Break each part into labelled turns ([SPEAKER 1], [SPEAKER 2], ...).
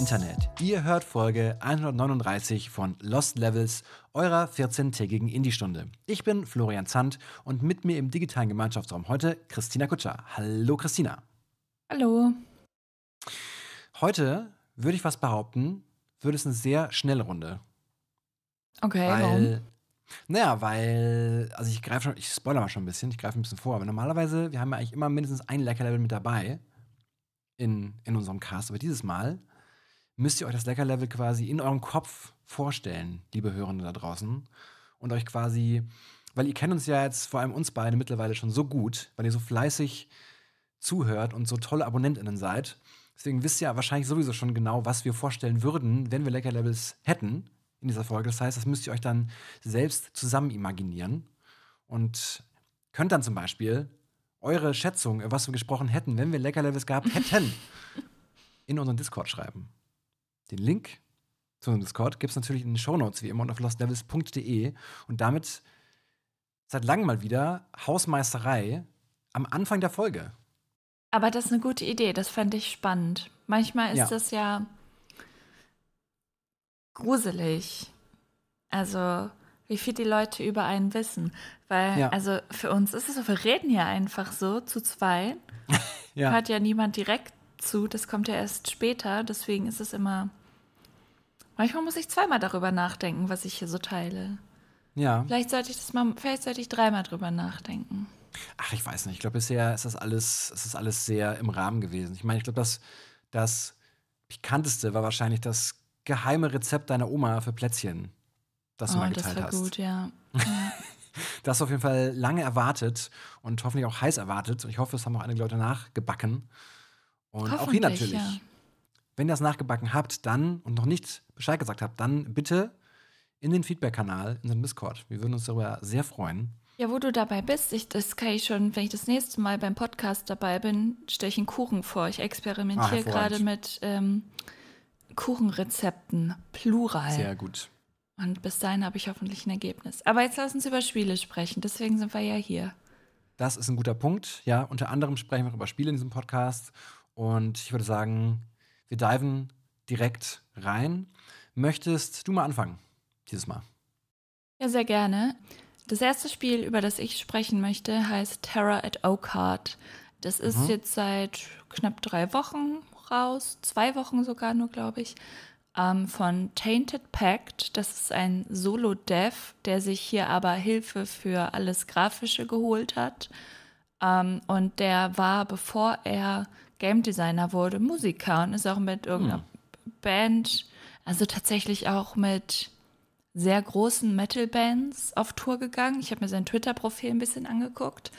[SPEAKER 1] Internet. Ihr hört Folge 139 von Lost Levels, eurer 14-tägigen Indie-Stunde. Ich bin Florian Zandt und mit mir im digitalen Gemeinschaftsraum heute Christina Kutscher. Hallo Christina. Hallo. Heute würde ich was behaupten, würde es eine sehr schnelle Runde.
[SPEAKER 2] Okay, weil, warum?
[SPEAKER 1] Naja, weil, also ich greife schon, ich spoilere mal schon ein bisschen, ich greife ein bisschen vor, aber normalerweise, wir haben ja eigentlich immer mindestens ein Leckerlevel mit dabei in, in unserem Cast, aber dieses Mal müsst ihr euch das Leckerlevel quasi in eurem Kopf vorstellen, liebe Hörende da draußen. Und euch quasi, weil ihr kennt uns ja jetzt, vor allem uns beide mittlerweile schon so gut, weil ihr so fleißig zuhört und so tolle AbonnentInnen seid. Deswegen wisst ihr ja wahrscheinlich sowieso schon genau, was wir vorstellen würden, wenn wir Leckerlevels hätten in dieser Folge. Das heißt, das müsst ihr euch dann selbst zusammen imaginieren und könnt dann zum Beispiel eure Schätzung, was wir gesprochen hätten, wenn wir Leckerlevels gehabt hätten, in unseren Discord schreiben. Den Link zu unserem Discord gibt es natürlich in den Shownotes wie immer und auf lostlevels.de. Und damit seit langem mal wieder Hausmeisterei am Anfang der Folge.
[SPEAKER 2] Aber das ist eine gute Idee, das fand ich spannend. Manchmal ist ja. das ja gruselig. Also, wie viel die Leute über einen wissen. Weil, ja. also für uns ist es so, wir reden ja einfach so zu zwei. ja. Hört ja niemand direkt zu, das kommt ja erst später, deswegen ist es immer Manchmal muss ich zweimal darüber nachdenken, was ich hier so teile. Ja. Vielleicht sollte ich das mal, vielleicht sollte ich dreimal drüber nachdenken.
[SPEAKER 1] Ach, ich weiß nicht. Ich glaube, bisher ist das alles, ist das alles sehr im Rahmen gewesen. Ich meine, ich glaube, das, das bekannteste war wahrscheinlich das geheime Rezept deiner Oma für Plätzchen, das oh, du mal geteilt hast. Das war hast. gut,
[SPEAKER 2] ja.
[SPEAKER 1] das ist auf jeden Fall lange erwartet und hoffentlich auch heiß erwartet. Und ich hoffe, es haben auch einige Leute nachgebacken. Und auch hier natürlich. Ja. Wenn ihr das nachgebacken habt, dann und noch nicht Bescheid gesagt habt, dann bitte in den Feedback-Kanal, in den Discord. Wir würden uns darüber sehr freuen.
[SPEAKER 2] Ja, wo du dabei bist, ich, das kann ich schon, wenn ich das nächste Mal beim Podcast dabei bin, stelle ich einen Kuchen vor. Ich ah, experimentiere gerade mit ähm, Kuchenrezepten, plural. Sehr gut. Und bis dahin habe ich hoffentlich ein Ergebnis. Aber jetzt lass uns über Spiele sprechen, deswegen sind wir ja hier.
[SPEAKER 1] Das ist ein guter Punkt. Ja, unter anderem sprechen wir über Spiele in diesem Podcast. Und ich würde sagen, wir diven direkt rein. Möchtest du mal anfangen dieses Mal?
[SPEAKER 2] Ja, sehr gerne. Das erste Spiel, über das ich sprechen möchte, heißt Terror at Oakheart. Das ist mhm. jetzt seit knapp drei Wochen raus, zwei Wochen sogar nur, glaube ich, ähm, von Tainted Pact. Das ist ein Solo-Dev, der sich hier aber Hilfe für alles Grafische geholt hat. Ähm, und der war, bevor er Game Designer wurde, Musiker und ist auch mit irgendeiner hm. Band, also tatsächlich auch mit sehr großen Metal-Bands auf Tour gegangen. Ich habe mir sein Twitter-Profil ein bisschen angeguckt.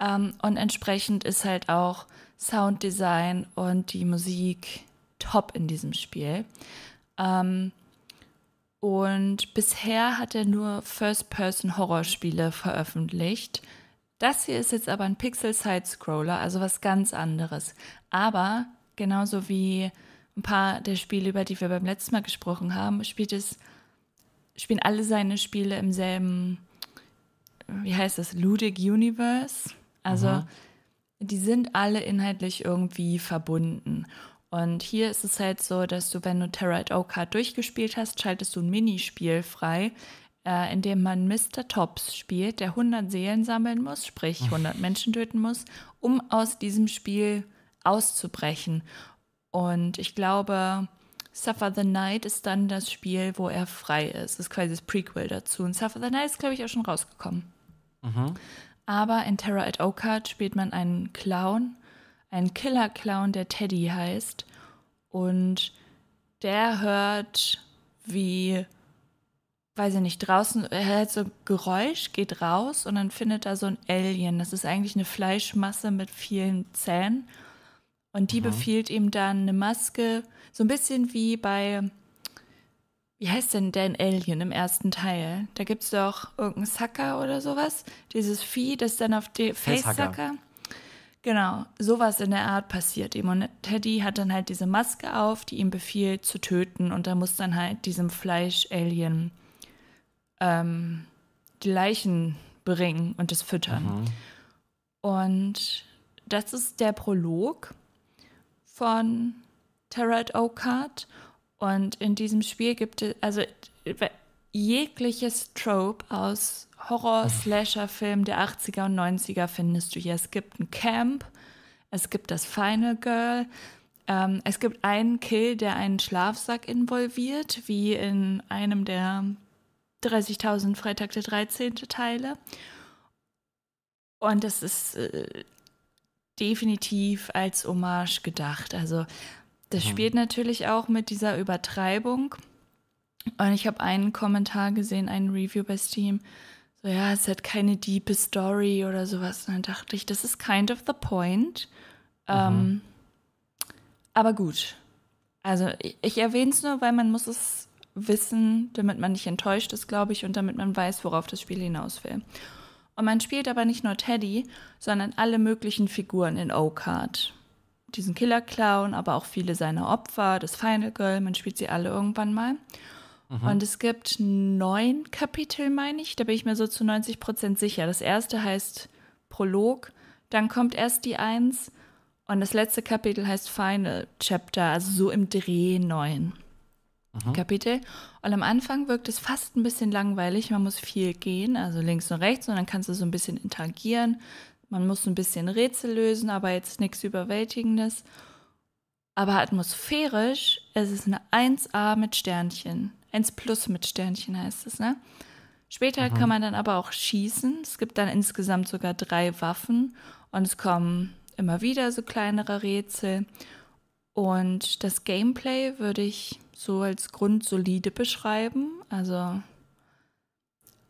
[SPEAKER 2] Um, ähm, und entsprechend ist halt auch Sounddesign und die Musik top in diesem Spiel. Um, ähm, und bisher hat er nur first person horror spiele veröffentlicht. Das hier ist jetzt aber ein Pixel-Side-Scroller, also was ganz anderes. Aber genauso wie ein paar der Spiele, über die wir beim letzten Mal gesprochen haben, spielt es, spielen alle seine Spiele im selben, wie heißt das, Ludic Universe. Also mhm. die sind alle inhaltlich irgendwie verbunden. Und hier ist es halt so, dass du, wenn du Terra at Oak durchgespielt hast, schaltest du ein Minispiel frei, äh, in dem man Mr. Tops spielt, der 100 Seelen sammeln muss, sprich 100 Menschen töten muss, um aus diesem Spiel auszubrechen. Und ich glaube, Suffer the Night ist dann das Spiel, wo er frei ist. Das ist quasi das Prequel dazu. Und Suffer the Night ist, glaube ich, auch schon rausgekommen. Mhm. Aber in Terror at Oakard spielt man einen Clown, einen Killer-Clown, der Teddy heißt. Und der hört, wie weiß ich nicht, draußen hört so ein Geräusch, geht raus und dann findet er so ein Alien. Das ist eigentlich eine Fleischmasse mit vielen Zähnen. Und die mhm. befiehlt ihm dann eine Maske, so ein bisschen wie bei, wie heißt denn Dan Alien im ersten Teil? Da gibt es doch irgendeinen Sucker oder sowas. Dieses Vieh, das dann auf die Face-Sucker. Genau, sowas in der Art passiert ihm. Und Teddy hat dann halt diese Maske auf, die ihm befiehlt zu töten. Und da muss dann halt diesem Fleisch-Alien ähm, die Leichen bringen und es füttern. Mhm. Und das ist der Prolog von Tarot O'Card. Und in diesem Spiel gibt es, also jegliches Trope aus Horror-Slasher-Filmen mhm. der 80er und 90er findest du hier. Es gibt ein Camp, es gibt das Final Girl, ähm, es gibt einen Kill, der einen Schlafsack involviert, wie in einem der 30.000 Freitag der 13. Teile. Und das ist äh, definitiv als Hommage gedacht. Also das mhm. spielt natürlich auch mit dieser Übertreibung. Und ich habe einen Kommentar gesehen, einen Review bei Steam. So, ja, es hat keine diepe Story oder sowas. Und dann dachte ich, das ist kind of the point. Ähm, mhm. Ähm, aber gut. Also ich, ich erwähne es nur, weil man muss es Wissen, damit man nicht enttäuscht ist, glaube ich, und damit man weiß, worauf das Spiel hinaus will. Und man spielt aber nicht nur Teddy, sondern alle möglichen Figuren in O-Card. Diesen Killer-Clown, aber auch viele seiner Opfer, das Final Girl, man spielt sie alle irgendwann mal. Mhm. Und es gibt neun Kapitel, meine ich, da bin ich mir so zu 90 Prozent sicher. Das erste heißt Prolog, dann kommt erst die Eins und das letzte Kapitel heißt Final Chapter, also so im Dreh neun mhm. Kapitel. Und am Anfang wirkt es fast ein bisschen langweilig. Man muss viel gehen, also links und rechts, und dann kannst du so ein bisschen interagieren. Man muss ein bisschen Rätsel lösen, aber jetzt nichts Überwältigendes. Aber atmosphärisch, es ist eine 1a mit Sternchen. 1 plus mit Sternchen heißt es, ne? Später mhm. kann man dann aber auch schießen. Es gibt dann insgesamt sogar drei Waffen und es kommen immer wieder so kleinere Rätsel. Und das Gameplay würde ich so als grundsolide beschreiben. Also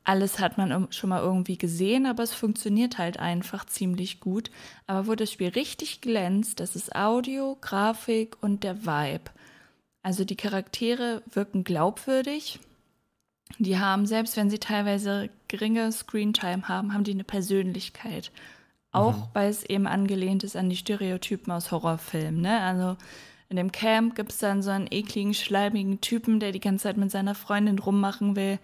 [SPEAKER 2] alles hat man schon mal irgendwie gesehen, aber es funktioniert halt einfach ziemlich gut. Aber wo das Spiel richtig glänzt, das ist Audio, Grafik und der Vibe. Also die Charaktere wirken glaubwürdig. Die haben, selbst wenn sie teilweise geringe Screentime haben, haben die eine Persönlichkeit. Auch mhm. weil es eben angelehnt ist an die Stereotypen aus Horrorfilmen. Ne? Also in dem Camp gibt es dann so einen ekligen, schleimigen Typen, der die ganze Zeit mit seiner Freundin rummachen will.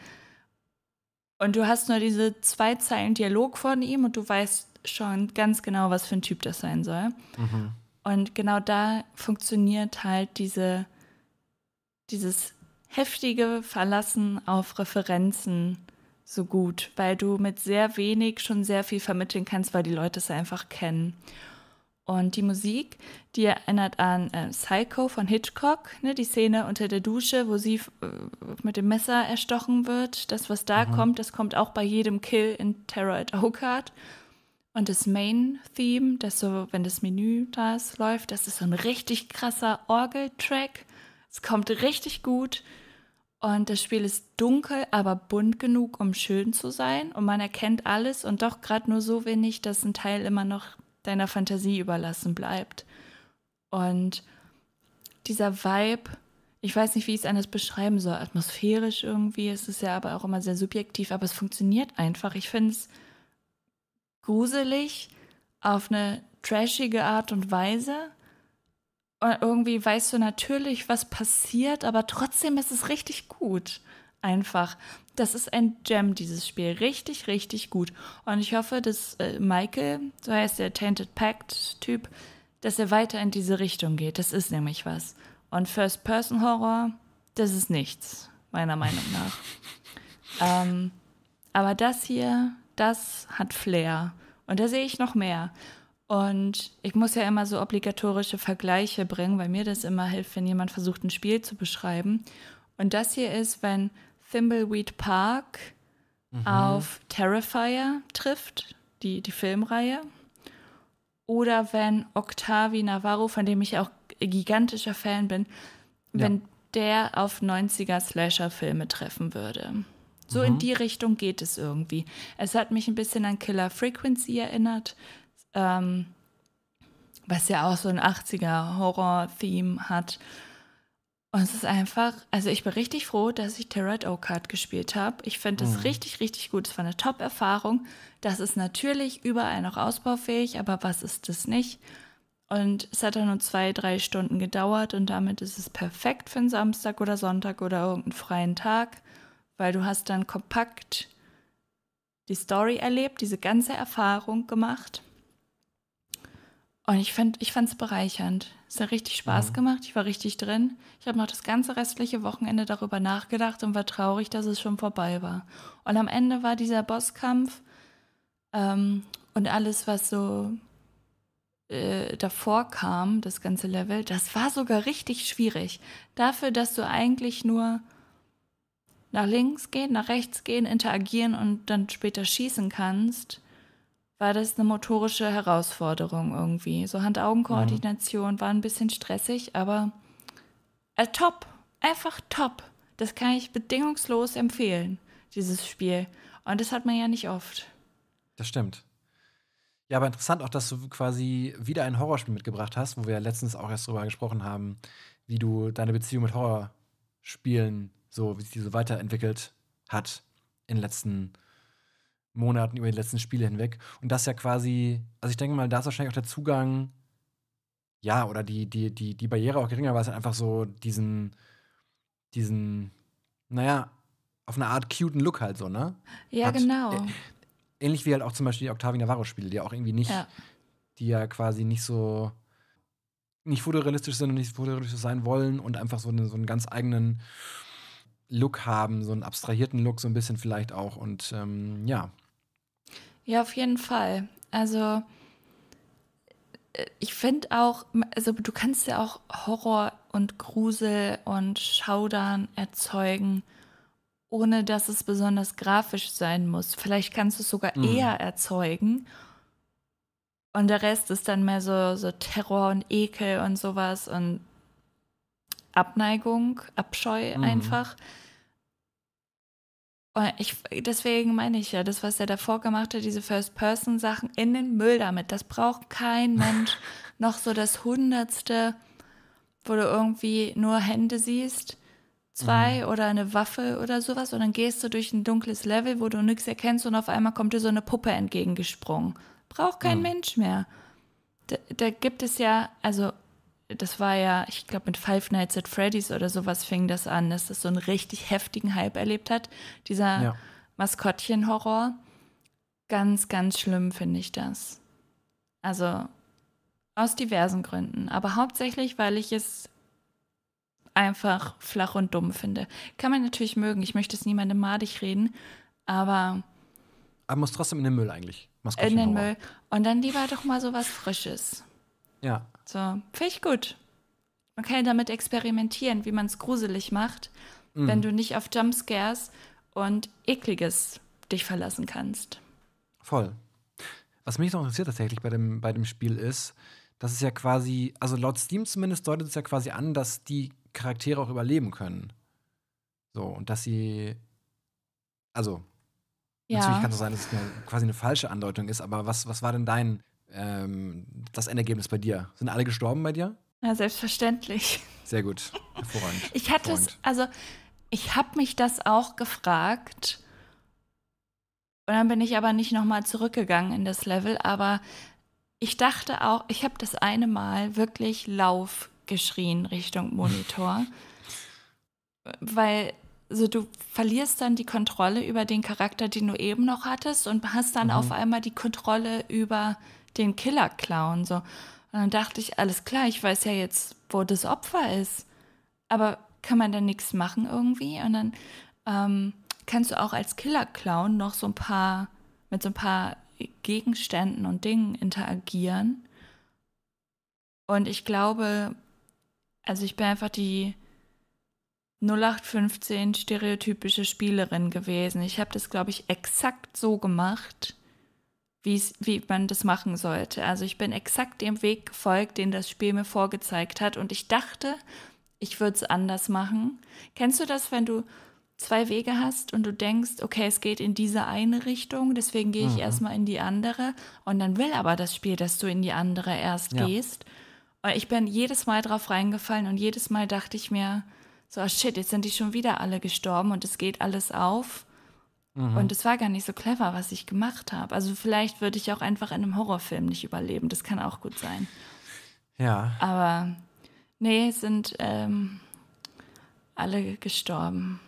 [SPEAKER 2] Und du hast nur diese zwei Zeilen Dialog von ihm und du weißt schon ganz genau, was für ein Typ das sein soll. Mhm. Und genau da funktioniert halt diese, dieses heftige Verlassen auf Referenzen so gut, weil du mit sehr wenig schon sehr viel vermitteln kannst, weil die Leute es einfach kennen. Und die Musik, die erinnert an äh, Psycho von Hitchcock, ne, die Szene unter der Dusche, wo sie äh, mit dem Messer erstochen wird. Das, was da mhm. kommt, das kommt auch bei jedem Kill in Terror at Oakard. Und das Main-Theme, das so, wenn das Menü da ist, läuft, das ist so ein richtig krasser Orgeltrack. Es kommt richtig gut. Und das Spiel ist dunkel, aber bunt genug, um schön zu sein. Und man erkennt alles und doch gerade nur so wenig, dass ein Teil immer noch deiner Fantasie überlassen bleibt. Und dieser Vibe, ich weiß nicht, wie ich es anders beschreiben soll, atmosphärisch irgendwie, es ist ja aber auch immer sehr subjektiv, aber es funktioniert einfach. Ich finde es gruselig auf eine trashige Art und Weise. Und irgendwie weißt du natürlich, was passiert, aber trotzdem ist es richtig gut. Einfach das ist ein Gem, dieses Spiel. Richtig, richtig gut. Und ich hoffe, dass äh, Michael, so heißt der Tainted Pact-Typ, dass er weiter in diese Richtung geht. Das ist nämlich was. Und First-Person-Horror, das ist nichts, meiner Meinung nach. ähm, aber das hier, das hat Flair. Und da sehe ich noch mehr. Und ich muss ja immer so obligatorische Vergleiche bringen, weil mir das immer hilft, wenn jemand versucht, ein Spiel zu beschreiben. Und das hier ist, wenn Thimbleweed Park mhm. auf Terrifier trifft, die, die Filmreihe. Oder wenn Octavi Navarro, von dem ich auch gigantischer Fan bin, wenn der auf 90er-Slasher-Filme treffen würde. So mhm. in die Richtung geht es irgendwie. Es hat mich ein bisschen an Killer Frequency erinnert, ähm, was ja auch so ein 80er-Horror-Theme hat. Und es ist einfach, also ich bin richtig froh, dass ich Tarot O-Card gespielt habe. Ich finde das mhm. richtig, richtig gut. Es war eine Top-Erfahrung. Das ist natürlich überall noch ausbaufähig, aber was ist das nicht? Und es hat dann nur zwei, drei Stunden gedauert und damit ist es perfekt für einen Samstag oder Sonntag oder irgendeinen freien Tag, weil du hast dann kompakt die Story erlebt, diese ganze Erfahrung gemacht und ich fand es bereichernd. Es hat richtig Spaß mhm. gemacht. Ich war richtig drin. Ich habe noch das ganze restliche Wochenende darüber nachgedacht und war traurig, dass es schon vorbei war. Und am Ende war dieser Bosskampf ähm, und alles, was so äh, davor kam, das ganze Level, das war sogar richtig schwierig. Dafür, dass du eigentlich nur nach links gehen, nach rechts gehen, interagieren und dann später schießen kannst, war das eine motorische Herausforderung irgendwie. So Hand-Augen-Koordination mhm. war ein bisschen stressig, aber äh, top, einfach top. Das kann ich bedingungslos empfehlen, dieses Spiel. Und das hat man ja nicht oft.
[SPEAKER 1] Das stimmt. Ja, aber interessant auch, dass du quasi wieder ein Horrorspiel mitgebracht hast, wo wir letztens auch erst drüber gesprochen haben, wie du deine Beziehung mit Horrorspielen so, wie sie so weiterentwickelt hat in den letzten Jahren Monaten über die letzten Spiele hinweg. Und das ja quasi, also ich denke mal, da ist wahrscheinlich auch der Zugang, ja, oder die, die, die, die Barriere auch geringer, weil es halt einfach so diesen, diesen, naja, auf eine Art cuten Look halt so, ne?
[SPEAKER 2] Ja, Hat, genau. Äh,
[SPEAKER 1] ähnlich wie halt auch zum Beispiel die Octavia Navarro-Spiele, die auch irgendwie nicht, ja. die ja quasi nicht so nicht fotorealistisch sind und nicht fotorealistisch sein wollen und einfach so, eine, so einen ganz eigenen Look haben, so einen abstrahierten Look, so ein bisschen vielleicht auch. Und ähm, ja,
[SPEAKER 2] ja, auf jeden Fall. Also äh, ich finde auch, also du kannst ja auch Horror und Grusel und Schaudern erzeugen, ohne dass es besonders grafisch sein muss. Vielleicht kannst du es sogar mhm. eher erzeugen. Und der Rest ist dann mehr so, so Terror und Ekel und sowas und Abneigung, Abscheu mhm. einfach. Und oh, ich, deswegen meine ich ja, das, was er davor gemacht hat, diese First-Person-Sachen in den Müll damit. Das braucht kein Mensch. noch so das Hundertste, wo du irgendwie nur Hände siehst, zwei mhm. oder eine Waffe oder sowas. Und dann gehst du durch ein dunkles Level, wo du nichts erkennst und auf einmal kommt dir so eine Puppe entgegengesprungen. Braucht kein mhm. Mensch mehr. Da, da gibt es ja, also das war ja, ich glaube, mit Five Nights at Freddy's oder sowas fing das an, dass das so einen richtig heftigen Hype erlebt hat. Dieser ja. Maskottchen-Horror. Ganz, ganz schlimm finde ich das. Also aus diversen Gründen, aber hauptsächlich, weil ich es einfach flach und dumm finde. Kann man natürlich mögen, ich möchte es niemandem madig reden, aber.
[SPEAKER 1] Aber muss trotzdem in den Müll eigentlich. In den Horror. Müll.
[SPEAKER 2] Und dann lieber doch mal so was Frisches. Ja, so, finde ich gut. Man kann ja damit experimentieren, wie man es gruselig macht, mhm. wenn du nicht auf Jumpscares und Ekliges dich verlassen kannst.
[SPEAKER 1] Voll. Was mich noch interessiert tatsächlich bei dem, bei dem Spiel ist, dass es ja quasi, also laut Steam zumindest deutet es ja quasi an, dass die Charaktere auch überleben können. So, und dass sie, also, ja. natürlich kann es so sein, dass es eine, quasi eine falsche Andeutung ist, aber was, was war denn dein ähm, das Endergebnis bei dir? Sind alle gestorben bei dir?
[SPEAKER 2] Ja, selbstverständlich.
[SPEAKER 1] Sehr gut. Hervorragend. ich hatte es,
[SPEAKER 2] also ich habe mich das auch gefragt. Und dann bin ich aber nicht nochmal zurückgegangen in das Level. Aber ich dachte auch, ich habe das eine Mal wirklich Lauf geschrien Richtung Monitor. weil also du verlierst dann die Kontrolle über den Charakter, den du eben noch hattest und hast dann mhm. auf einmal die Kontrolle über den Killer-Clown. So. Und dann dachte ich, alles klar, ich weiß ja jetzt, wo das Opfer ist. Aber kann man da nichts machen irgendwie? Und dann ähm, kannst du auch als Killer-Clown noch so ein paar, mit so ein paar Gegenständen und Dingen interagieren. Und ich glaube, also ich bin einfach die 0815 stereotypische Spielerin gewesen. Ich habe das, glaube ich, exakt so gemacht wie man das machen sollte. Also ich bin exakt dem Weg gefolgt, den das Spiel mir vorgezeigt hat und ich dachte, ich würde es anders machen. Kennst du das, wenn du zwei Wege hast und du denkst, okay, es geht in diese eine Richtung, deswegen gehe ich mhm. erstmal in die andere und dann will aber das Spiel, dass du in die andere erst ja. gehst. Und ich bin jedes Mal drauf reingefallen und jedes Mal dachte ich mir, so, oh shit, jetzt sind die schon wieder alle gestorben und es geht alles auf. Mhm. Und es war gar nicht so clever, was ich gemacht habe. Also vielleicht würde ich auch einfach in einem Horrorfilm nicht überleben. Das kann auch gut sein. Ja. Aber nee, sind ähm, alle gestorben.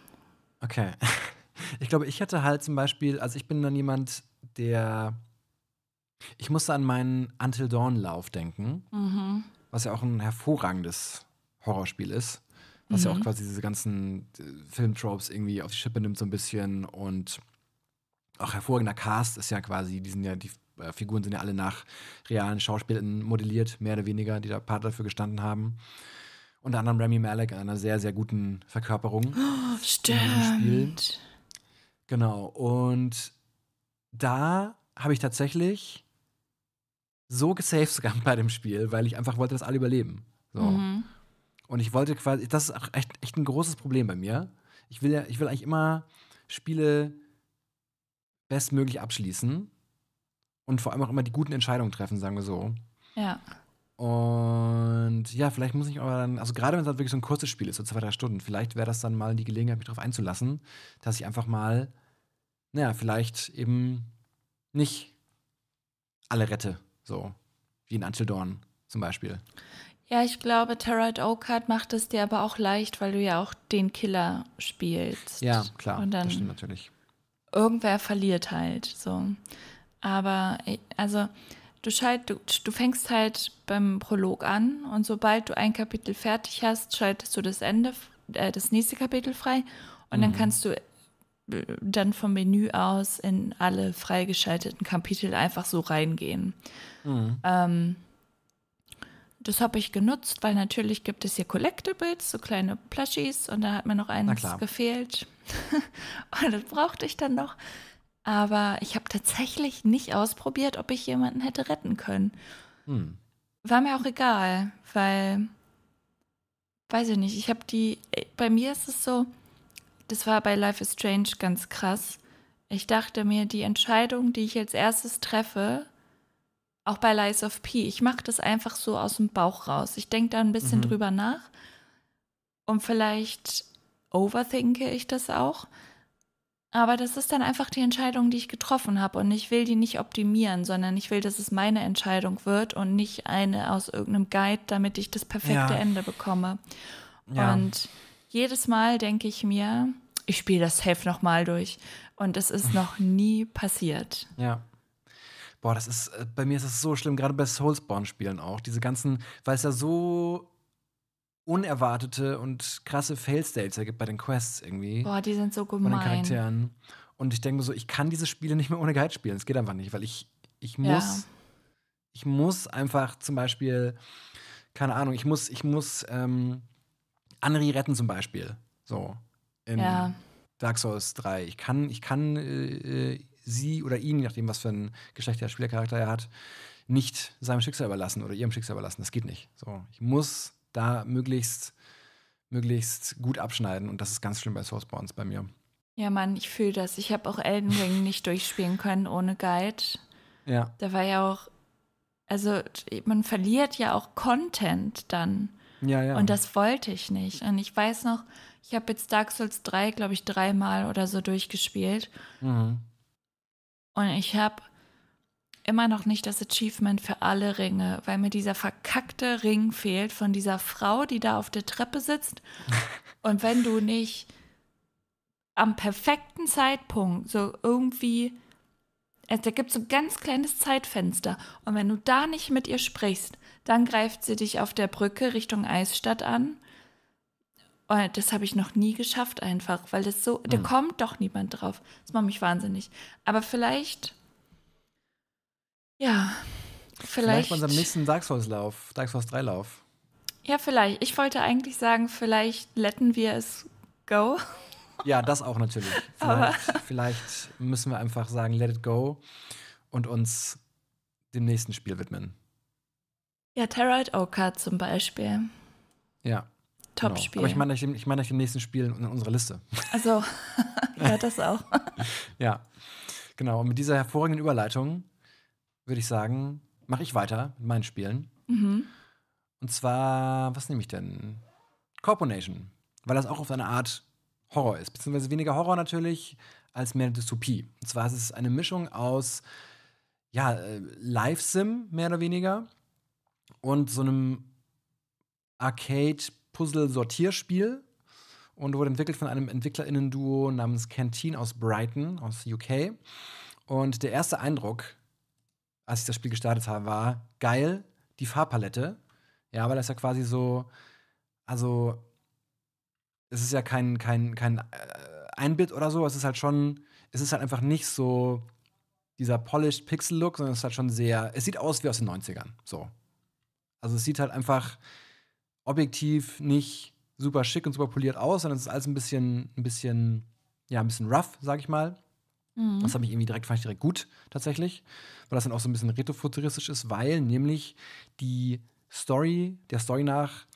[SPEAKER 1] Okay. Ich glaube, ich hätte halt zum Beispiel, also ich bin dann jemand, der. Ich musste an meinen Until Dawn Lauf denken, mhm. was ja auch ein hervorragendes Horrorspiel ist was mhm. ja auch mhm. quasi diese ganzen äh, Filmtropes irgendwie auf die Schippe nimmt, so ein bisschen. Und auch hervorragender Cast ist ja quasi, die sind ja, die äh, Figuren sind ja alle nach realen Schauspielern modelliert, mehr oder weniger, die da Part dafür gestanden haben. Unter anderem Remy Malek in einer sehr, sehr guten Verkörperung. Oh, stimmt. Genau. Und da habe ich tatsächlich so gesavescampt bei dem Spiel, weil ich einfach wollte, dass alle überleben. So. Mhm. Und ich wollte quasi, das ist echt, echt ein großes Problem bei mir. Ich will ja, ich will eigentlich immer Spiele bestmöglich abschließen und vor allem auch immer die guten Entscheidungen treffen, sagen wir so. Ja. Und ja, vielleicht muss ich aber dann, also gerade wenn es halt wirklich so ein kurzes Spiel ist, so zwei, drei Stunden, vielleicht wäre das dann mal die Gelegenheit, mich darauf einzulassen, dass ich einfach mal, naja, vielleicht eben nicht alle rette, so wie in Until Dawn zum Beispiel.
[SPEAKER 2] Ja, ich glaube, Tarot Oakart macht es dir aber auch leicht, weil du ja auch den Killer spielst. Ja, klar, Und dann das stimmt natürlich. Irgendwer verliert halt, so. Aber, äh, also, du, schalt, du, du fängst halt beim Prolog an und sobald du ein Kapitel fertig hast, schaltest du das Ende, äh, das nächste Kapitel frei und mhm. dann kannst du äh, dann vom Menü aus in alle freigeschalteten Kapitel einfach so reingehen. Mhm. Ähm, das habe ich genutzt, weil natürlich gibt es hier Collectibles, so kleine Plushies und da hat mir noch eins gefehlt. und das brauchte ich dann noch. Aber ich habe tatsächlich nicht ausprobiert, ob ich jemanden hätte retten können. Hm. War mir auch egal, weil, weiß ich nicht, ich habe die, äh, bei mir ist es so, das war bei Life is Strange ganz krass. Ich dachte mir, die Entscheidung, die ich als erstes treffe, auch bei Lies of P. Ich mache das einfach so aus dem Bauch raus. Ich denke da ein bisschen mhm. drüber nach. Und vielleicht overthinke ich das auch. Aber das ist dann einfach die Entscheidung, die ich getroffen habe. Und ich will die nicht optimieren, sondern ich will, dass es meine Entscheidung wird und nicht eine aus irgendeinem Guide, damit ich das perfekte ja. Ende bekomme. Ja. Und jedes Mal denke ich mir, ich spiele das Safe nochmal durch. Und es ist noch nie passiert. Ja
[SPEAKER 1] boah, das ist, äh, bei mir ist es so schlimm, gerade bei Soulspawn-Spielen auch. Diese ganzen, weil es ja so unerwartete und krasse Fail-States ergibt bei den Quests irgendwie. Boah, die
[SPEAKER 2] sind so gemein. Von den Charakteren.
[SPEAKER 1] Und ich denke mir so, ich kann diese Spiele nicht mehr ohne Guide spielen. Es geht einfach nicht, weil ich, ich muss, ja. ich muss einfach zum Beispiel, keine Ahnung, ich muss, ich muss ähm, Anri retten zum Beispiel. So. In ja. Dark Souls 3. Ich kann, ich kann äh, äh sie oder ihn, je nachdem, was für ein Geschlecht der Spielercharakter er hat, nicht seinem Schicksal überlassen oder ihrem Schicksal überlassen. Das geht nicht. So, ich muss da möglichst, möglichst gut abschneiden und das ist ganz schlimm bei Sourceborns bei mir.
[SPEAKER 2] Ja, Mann, ich fühle das. Ich habe auch Elden Ring nicht durchspielen können ohne Guide. Ja. Da war ja auch, also man verliert ja auch Content dann. Ja, ja. Und das wollte ich nicht. Und ich weiß noch, ich habe jetzt Dark Souls 3, glaube ich, dreimal oder so durchgespielt. Mhm. Und ich habe immer noch nicht das Achievement für alle Ringe, weil mir dieser verkackte Ring fehlt von dieser Frau, die da auf der Treppe sitzt. Und wenn du nicht am perfekten Zeitpunkt so irgendwie, also da gibt es so ein ganz kleines Zeitfenster. Und wenn du da nicht mit ihr sprichst, dann greift sie dich auf der Brücke Richtung Eisstadt an und oh, das habe ich noch nie geschafft einfach, weil das so, mhm. da kommt doch niemand drauf. Das macht mich wahnsinnig. Aber vielleicht, ja, vielleicht. Vielleicht bei unserem nächsten
[SPEAKER 1] Dark Souls Lauf, Dark Souls 3 Lauf.
[SPEAKER 2] Ja, vielleicht. Ich wollte eigentlich sagen, vielleicht letten wir es go.
[SPEAKER 1] Ja, das auch natürlich. Vielleicht, vielleicht, müssen wir einfach sagen, let it go und uns dem nächsten Spiel widmen.
[SPEAKER 2] Ja, Terra Oka zum Beispiel.
[SPEAKER 1] Ja, Top-Spiel. Genau. Aber ich meine, ich, ich meine, im nächsten Spiel in unserer Liste.
[SPEAKER 2] Also, ja, das auch.
[SPEAKER 1] ja, genau. Und mit dieser hervorragenden Überleitung würde ich sagen, mache ich weiter mit meinen Spielen. Mhm. Und zwar, was nehme ich denn? Corponation, weil das auch auf eine Art Horror ist, beziehungsweise weniger Horror natürlich als mehr Dystopie. Und zwar ist es eine Mischung aus ja, äh, Live-Sim mehr oder weniger und so einem Arcade Puzzle-Sortierspiel und wurde entwickelt von einem EntwicklerInnen-Duo namens Canteen aus Brighton, aus UK. Und der erste Eindruck, als ich das Spiel gestartet habe, war geil, die Farbpalette. Ja, weil das ja quasi so, also, es ist ja kein, kein, kein äh, Einbild oder so, es ist halt schon, es ist halt einfach nicht so dieser polished Pixel-Look, sondern es ist halt schon sehr, es sieht aus wie aus den 90ern, so. Also es sieht halt einfach, objektiv nicht super schick und super poliert aus, sondern es ist alles ein bisschen, ein bisschen, ja, ein bisschen rough, sag ich mal. Mhm. Das hat mich irgendwie direkt, fand ich direkt gut, tatsächlich. Weil das dann auch so ein bisschen retrofuturistisch ist, weil nämlich die Story, der Story nach,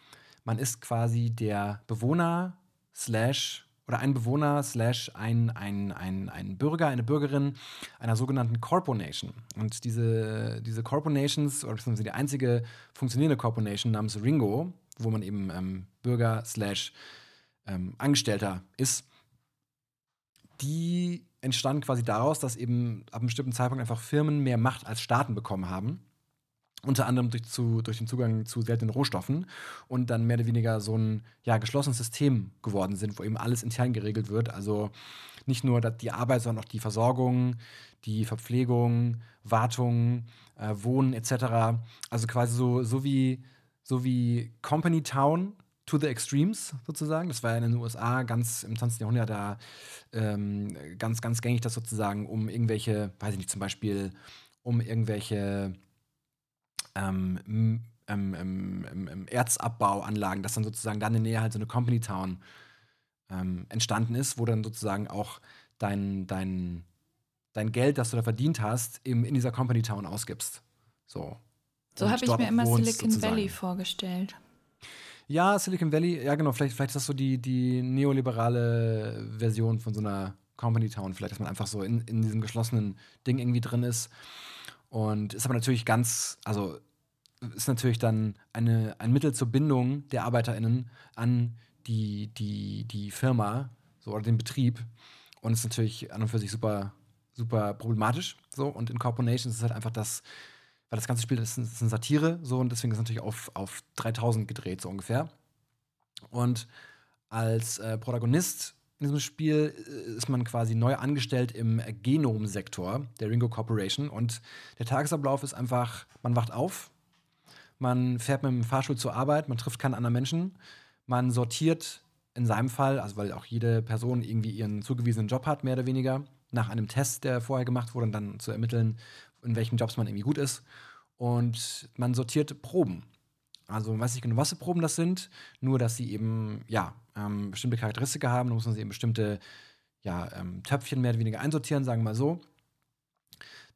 [SPEAKER 1] man ist quasi der Bewohner slash oder ein Bewohner slash ein, ein, ein, ein Bürger, eine Bürgerin einer sogenannten Corponation. Und diese, diese Corponations, oder beziehungsweise die einzige funktionierende Corponation namens Ringo, wo man eben ähm, Bürger slash ähm, Angestellter ist, die entstanden quasi daraus, dass eben ab einem bestimmten Zeitpunkt einfach Firmen mehr Macht als Staaten bekommen haben. Unter anderem durch, zu, durch den Zugang zu seltenen Rohstoffen und dann mehr oder weniger so ein ja, geschlossenes System geworden sind, wo eben alles intern geregelt wird. Also nicht nur die Arbeit, sondern auch die Versorgung, die Verpflegung, Wartung, äh, Wohnen etc. Also quasi so, so wie so wie Company Town to the Extremes sozusagen. Das war ja in den USA ganz im 20. Jahrhundert da ähm, ganz, ganz gängig, das sozusagen um irgendwelche, weiß ich nicht, zum Beispiel um irgendwelche ähm, ähm, Erzabbauanlagen, dass dann sozusagen dann in der Nähe halt so eine Company Town entstanden ist, wo dann sozusagen auch dein, dein, dein Geld, das du da verdient hast, im, in dieser Company Town ausgibst. So. So habe ich mir immer wohnst, Silicon sozusagen. Valley
[SPEAKER 2] vorgestellt.
[SPEAKER 1] Ja, Silicon Valley, ja genau, vielleicht, vielleicht ist das so die, die neoliberale Version von so einer Company Town, vielleicht, dass man einfach so in, in diesem geschlossenen Ding irgendwie drin ist. Und ist aber natürlich ganz, also ist natürlich dann eine, ein Mittel zur Bindung der ArbeiterInnen an die, die, die Firma so, oder den Betrieb. Und ist natürlich an und für sich super, super problematisch. So. Und in Corporations ist es halt einfach das, weil das ganze Spiel ist, ist eine Satire, so und deswegen ist es natürlich auf, auf 3000 gedreht, so ungefähr. Und als äh, Protagonist in diesem Spiel äh, ist man quasi neu angestellt im Genomsektor der Ringo Corporation und der Tagesablauf ist einfach, man wacht auf, man fährt mit dem Fahrstuhl zur Arbeit, man trifft keinen anderen Menschen, man sortiert in seinem Fall, also weil auch jede Person irgendwie ihren zugewiesenen Job hat, mehr oder weniger, nach einem Test, der vorher gemacht wurde, und dann zu ermitteln, in welchen Jobs man irgendwie gut ist. Und man sortiert Proben. Also man weiß nicht genau, was für Proben das sind, nur dass sie eben, ja, ähm, bestimmte Charakteristika haben. Da muss man sie in bestimmte ja, ähm, Töpfchen mehr oder weniger einsortieren, sagen wir mal so.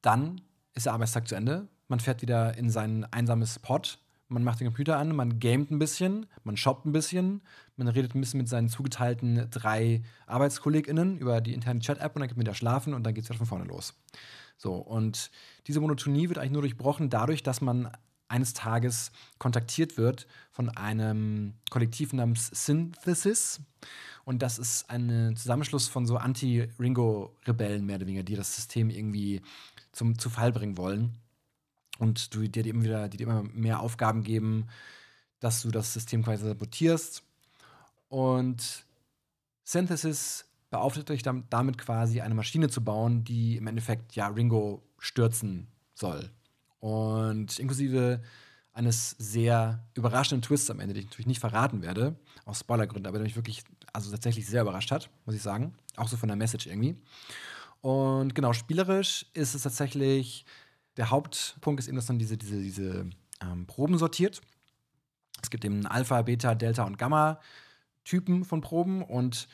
[SPEAKER 1] Dann ist der Arbeitstag zu Ende. Man fährt wieder in sein einsames Spot. Man macht den Computer an, man gamet ein bisschen, man shoppt ein bisschen, man redet ein bisschen mit seinen zugeteilten drei ArbeitskollegInnen über die interne Chat-App und dann geht man wieder schlafen und dann geht es wieder von vorne los. So, und diese Monotonie wird eigentlich nur durchbrochen dadurch, dass man eines Tages kontaktiert wird von einem Kollektiv namens Synthesis. Und das ist ein Zusammenschluss von so Anti-Ringo-Rebellen mehr oder weniger, die das System irgendwie zum, zu Fall bringen wollen. Und du, die dir immer wieder, die dir immer mehr Aufgaben geben, dass du das System quasi sabotierst. Und Synthesis beauftragt euch damit quasi eine Maschine zu bauen, die im Endeffekt ja Ringo stürzen soll. Und inklusive eines sehr überraschenden Twists am Ende, den ich natürlich nicht verraten werde, aus Spoilergründen, aber der mich wirklich also tatsächlich sehr überrascht hat, muss ich sagen. Auch so von der Message irgendwie. Und genau, spielerisch ist es tatsächlich, der Hauptpunkt ist eben, dass man diese, diese, diese ähm, Proben sortiert. Es gibt eben Alpha, Beta, Delta und Gamma-Typen von Proben und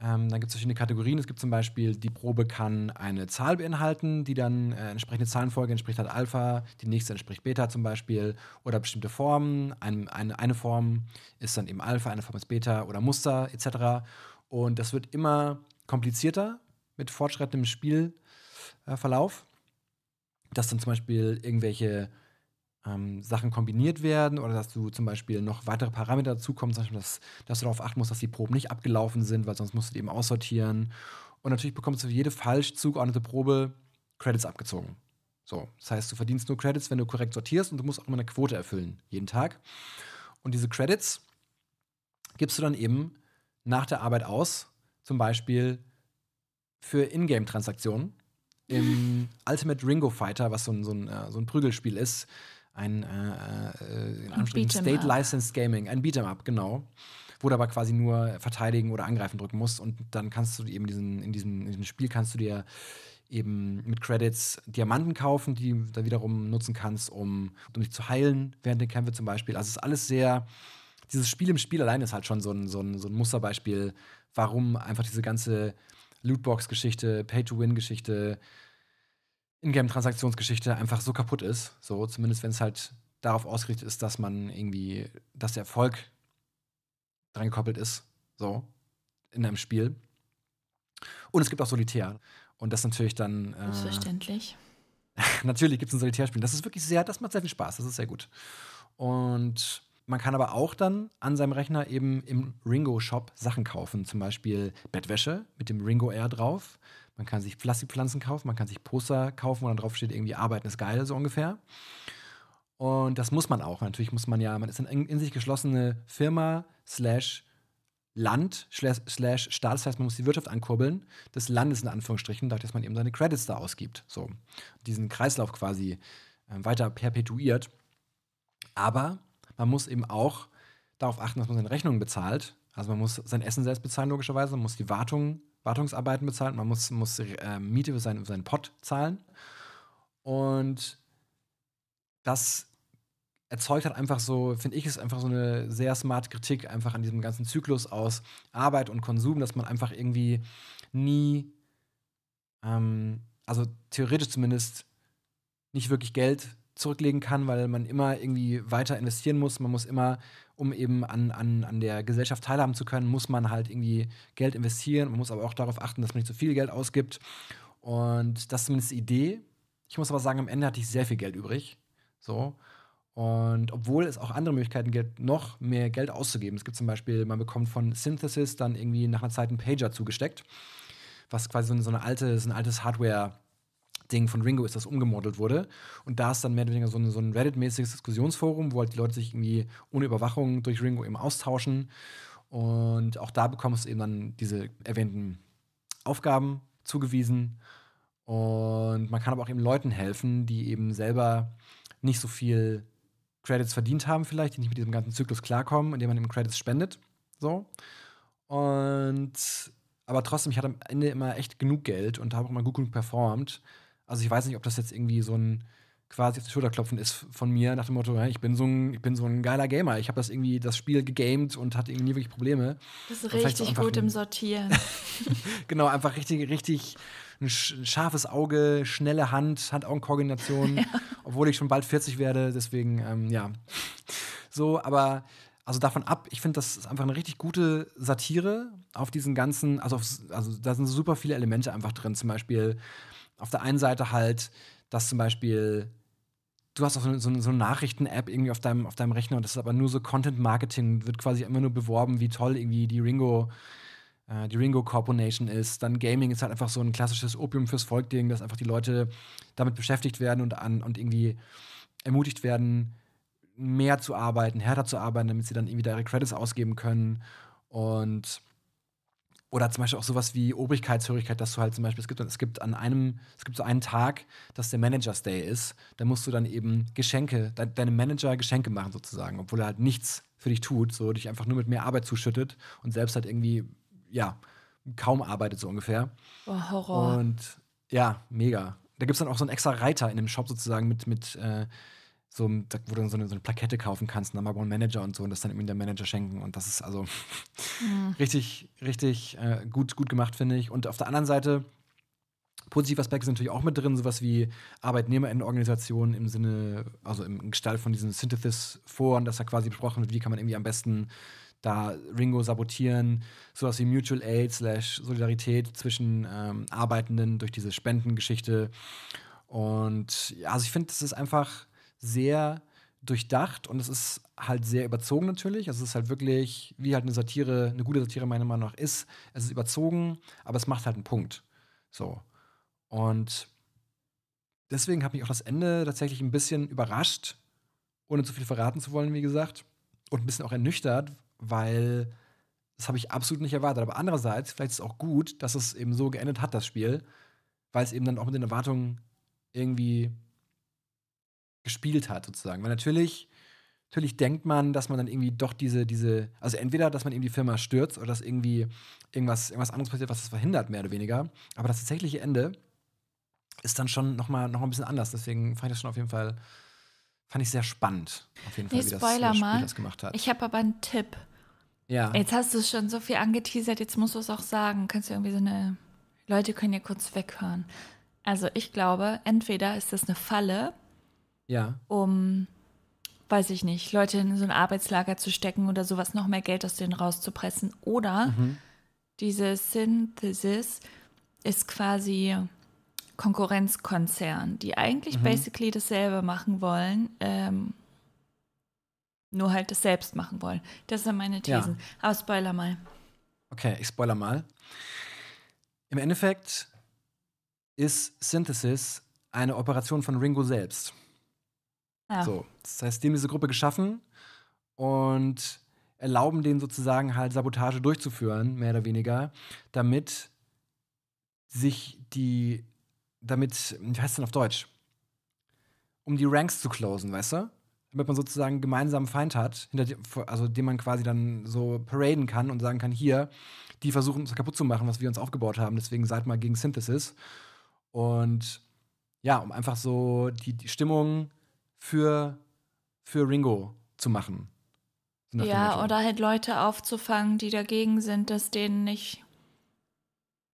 [SPEAKER 1] ähm, dann gibt es verschiedene Kategorien. Es gibt zum Beispiel, die Probe kann eine Zahl beinhalten, die dann äh, entsprechende Zahlenfolge entspricht hat Alpha, die nächste entspricht Beta zum Beispiel oder bestimmte Formen. Ein, eine, eine Form ist dann eben Alpha, eine Form ist Beta oder Muster etc. Und das wird immer komplizierter mit fortschreitendem Spielverlauf, äh, dass dann zum Beispiel irgendwelche ähm, Sachen kombiniert werden oder dass du zum Beispiel noch weitere Parameter dazukommen, zum Beispiel, dass, dass du darauf achten musst, dass die Proben nicht abgelaufen sind, weil sonst musst du die eben aussortieren. Und natürlich bekommst du für jede falsch zugeordnete Probe Credits abgezogen. So, das heißt, du verdienst nur Credits, wenn du korrekt sortierst und du musst auch immer eine Quote erfüllen, jeden Tag. Und diese Credits gibst du dann eben nach der Arbeit aus, zum Beispiel für Ingame-Transaktionen. Im Ultimate Ringo Fighter, was so ein, so ein, äh, so ein Prügelspiel ist, ein äh, äh in State-Licensed Gaming, ein Beat'em-up, genau. Wo du aber quasi nur verteidigen oder angreifen drücken musst und dann kannst du eben diesen, in diesem, in diesem Spiel kannst du dir eben mit Credits Diamanten kaufen, die du dann wiederum nutzen kannst, um, um dich zu heilen während der Kämpfe zum Beispiel. Also es ist alles sehr, dieses Spiel im Spiel allein ist halt schon so ein, so ein, so ein Musterbeispiel, warum einfach diese ganze Lootbox-Geschichte, Pay-to-Win-Geschichte, Ingame-Transaktionsgeschichte einfach so kaputt ist. So, zumindest wenn es halt darauf ausgerichtet ist, dass man irgendwie, dass der Erfolg dran gekoppelt ist. So, in einem Spiel. Und es gibt auch Solitär. Und das natürlich dann. Äh, Selbstverständlich. natürlich gibt es ein Solitärspiel. Das ist wirklich sehr, das macht sehr viel Spaß. Das ist sehr gut. Und man kann aber auch dann an seinem Rechner eben im Ringo-Shop Sachen kaufen. Zum Beispiel Bettwäsche mit dem Ringo Air drauf. Man kann sich Plastikpflanzen kaufen, man kann sich Poster kaufen, wo dann drauf steht, irgendwie Arbeiten ist geil, so ungefähr. Und das muss man auch. Natürlich muss man ja, man ist eine in, in sich geschlossene Firma, slash Land, slash, Staat. Das heißt, man muss die Wirtschaft ankurbeln, des Landes in Anführungsstrichen, dadurch, dass man eben seine Credits da ausgibt. So, diesen Kreislauf quasi äh, weiter perpetuiert. Aber man muss eben auch darauf achten, dass man seine Rechnungen bezahlt. Also man muss sein Essen selbst bezahlen, logischerweise, man muss die Wartung Wartungsarbeiten bezahlt, man muss, muss äh, Miete für seinen, seinen Pott zahlen. Und das erzeugt halt einfach so, finde ich, ist einfach so eine sehr smarte Kritik einfach an diesem ganzen Zyklus aus Arbeit und Konsum, dass man einfach irgendwie nie, ähm, also theoretisch zumindest, nicht wirklich Geld zurücklegen kann, weil man immer irgendwie weiter investieren muss. Man muss immer, um eben an, an, an der Gesellschaft teilhaben zu können, muss man halt irgendwie Geld investieren. Man muss aber auch darauf achten, dass man nicht zu viel Geld ausgibt. Und das ist zumindest die Idee. Ich muss aber sagen, am Ende hatte ich sehr viel Geld übrig. So. Und obwohl es auch andere Möglichkeiten gibt, noch mehr Geld auszugeben. Es gibt zum Beispiel, man bekommt von Synthesis dann irgendwie nach einer Zeit einen Pager zugesteckt, was quasi so eine, alte, so ein altes Hardware- Ding von Ringo ist, das umgemodelt wurde. Und da ist dann mehr oder weniger so ein, so ein Reddit-mäßiges Diskussionsforum, wo halt die Leute sich irgendwie ohne Überwachung durch Ringo eben austauschen. Und auch da bekommst du eben dann diese erwähnten Aufgaben zugewiesen. Und man kann aber auch eben Leuten helfen, die eben selber nicht so viel Credits verdient haben, vielleicht, die nicht mit diesem ganzen Zyklus klarkommen, indem man eben Credits spendet. So. Und aber trotzdem, ich hatte am Ende immer echt genug Geld und habe auch immer gut genug performt, also ich weiß nicht, ob das jetzt irgendwie so ein quasi auf die Schulter klopfen ist von mir nach dem Motto, ich bin so ein, ich bin so ein geiler Gamer. Ich habe das irgendwie das Spiel gegamed und hatte irgendwie nie wirklich Probleme. Das ist richtig gut im
[SPEAKER 2] Sortieren.
[SPEAKER 1] genau, einfach richtig, richtig ein scharfes Auge, schnelle Hand, Hand-Augen-Koordination, ja. obwohl ich schon bald 40 werde. Deswegen, ähm, ja. So, aber also davon ab, ich finde, das ist einfach eine richtig gute Satire auf diesen ganzen, also, auf, also da sind super viele Elemente einfach drin. Zum Beispiel auf der einen Seite halt, dass zum Beispiel du hast auch so eine, so eine Nachrichten-App irgendwie auf deinem, auf deinem Rechner und das ist aber nur so Content-Marketing, wird quasi immer nur beworben, wie toll irgendwie die Ringo, äh, die Ringo Corporation ist. Dann Gaming ist halt einfach so ein klassisches Opium fürs Volk-Ding, dass einfach die Leute damit beschäftigt werden und, an, und irgendwie ermutigt werden, mehr zu arbeiten, härter zu arbeiten, damit sie dann irgendwie da ihre Credits ausgeben können. Und oder zum Beispiel auch sowas wie Obrigkeitshörigkeit, dass du halt zum Beispiel, es gibt, es gibt an einem, es gibt so einen Tag, dass der Manager's Day ist, da musst du dann eben Geschenke, de deinem Manager Geschenke machen sozusagen, obwohl er halt nichts für dich tut, so dich einfach nur mit mehr Arbeit zuschüttet und selbst halt irgendwie, ja, kaum arbeitet so ungefähr.
[SPEAKER 2] Oh, Horror. Und
[SPEAKER 1] ja, mega. Da gibt es dann auch so einen extra Reiter in dem Shop sozusagen mit, mit äh, so, wo du so eine, so eine Plakette kaufen kannst, Number One Manager und so, und das dann eben der Manager schenken. Und das ist also ja. richtig, richtig äh, gut, gut gemacht, finde ich. Und auf der anderen Seite, positive Aspekte sind natürlich auch mit drin, sowas wie Arbeitnehmerinnenorganisationen im Sinne, also im Gestalt von diesen Synthesis-Foren, dass da quasi besprochen wird, wie kann man irgendwie am besten da Ringo sabotieren, sowas wie Mutual Aid slash Solidarität zwischen ähm, Arbeitenden durch diese Spendengeschichte. Und ja, also ich finde, das ist einfach sehr durchdacht und es ist halt sehr überzogen natürlich. Also es ist halt wirklich, wie halt eine Satire, eine gute Satire meiner Meinung nach ist. Es ist überzogen, aber es macht halt einen Punkt. So. Und deswegen hat mich auch das Ende tatsächlich ein bisschen überrascht, ohne zu viel verraten zu wollen, wie gesagt. Und ein bisschen auch ernüchtert, weil das habe ich absolut nicht erwartet. Aber andererseits, vielleicht ist es auch gut, dass es eben so geendet hat, das Spiel, weil es eben dann auch mit den Erwartungen irgendwie gespielt hat, sozusagen. Weil natürlich, natürlich denkt man, dass man dann irgendwie doch diese, diese, also entweder, dass man eben die Firma stürzt oder dass irgendwie irgendwas, irgendwas anderes passiert, was das verhindert, mehr oder weniger. Aber das tatsächliche Ende ist dann schon nochmal noch ein bisschen anders. Deswegen fand ich das schon auf jeden Fall, fand ich sehr spannend, auf jeden nee, Fall, wie das, wie das Spiel das gemacht hat. Ich
[SPEAKER 2] habe aber einen Tipp. Ja. Jetzt hast du es schon so viel angeteasert, jetzt musst du es auch sagen. Kannst du irgendwie so eine. Leute können ja kurz weghören. Also ich glaube, entweder ist das eine Falle, ja. Um, weiß ich nicht, Leute in so ein Arbeitslager zu stecken oder sowas, noch mehr Geld aus denen rauszupressen. Oder mhm. diese Synthesis ist quasi Konkurrenzkonzern, die eigentlich mhm. basically dasselbe machen wollen, ähm, nur halt das selbst machen wollen. Das sind meine Thesen. Ja. Aber spoiler mal.
[SPEAKER 1] Okay, ich spoiler mal. Im Endeffekt ist Synthesis eine Operation von Ringo selbst. Ja. So, das heißt, die haben diese Gruppe geschaffen und erlauben denen sozusagen halt Sabotage durchzuführen, mehr oder weniger, damit sich die, damit, wie heißt es denn auf Deutsch? Um die Ranks zu closen, weißt du? Damit man sozusagen einen gemeinsamen Feind hat, die, also den man quasi dann so paraden kann und sagen kann, hier, die versuchen uns kaputt zu machen, was wir uns aufgebaut haben, deswegen seid mal gegen Synthesis. Und ja, um einfach so die, die Stimmung für, für Ringo zu machen.
[SPEAKER 2] So ja, oder halt Leute aufzufangen, die dagegen sind, dass denen nicht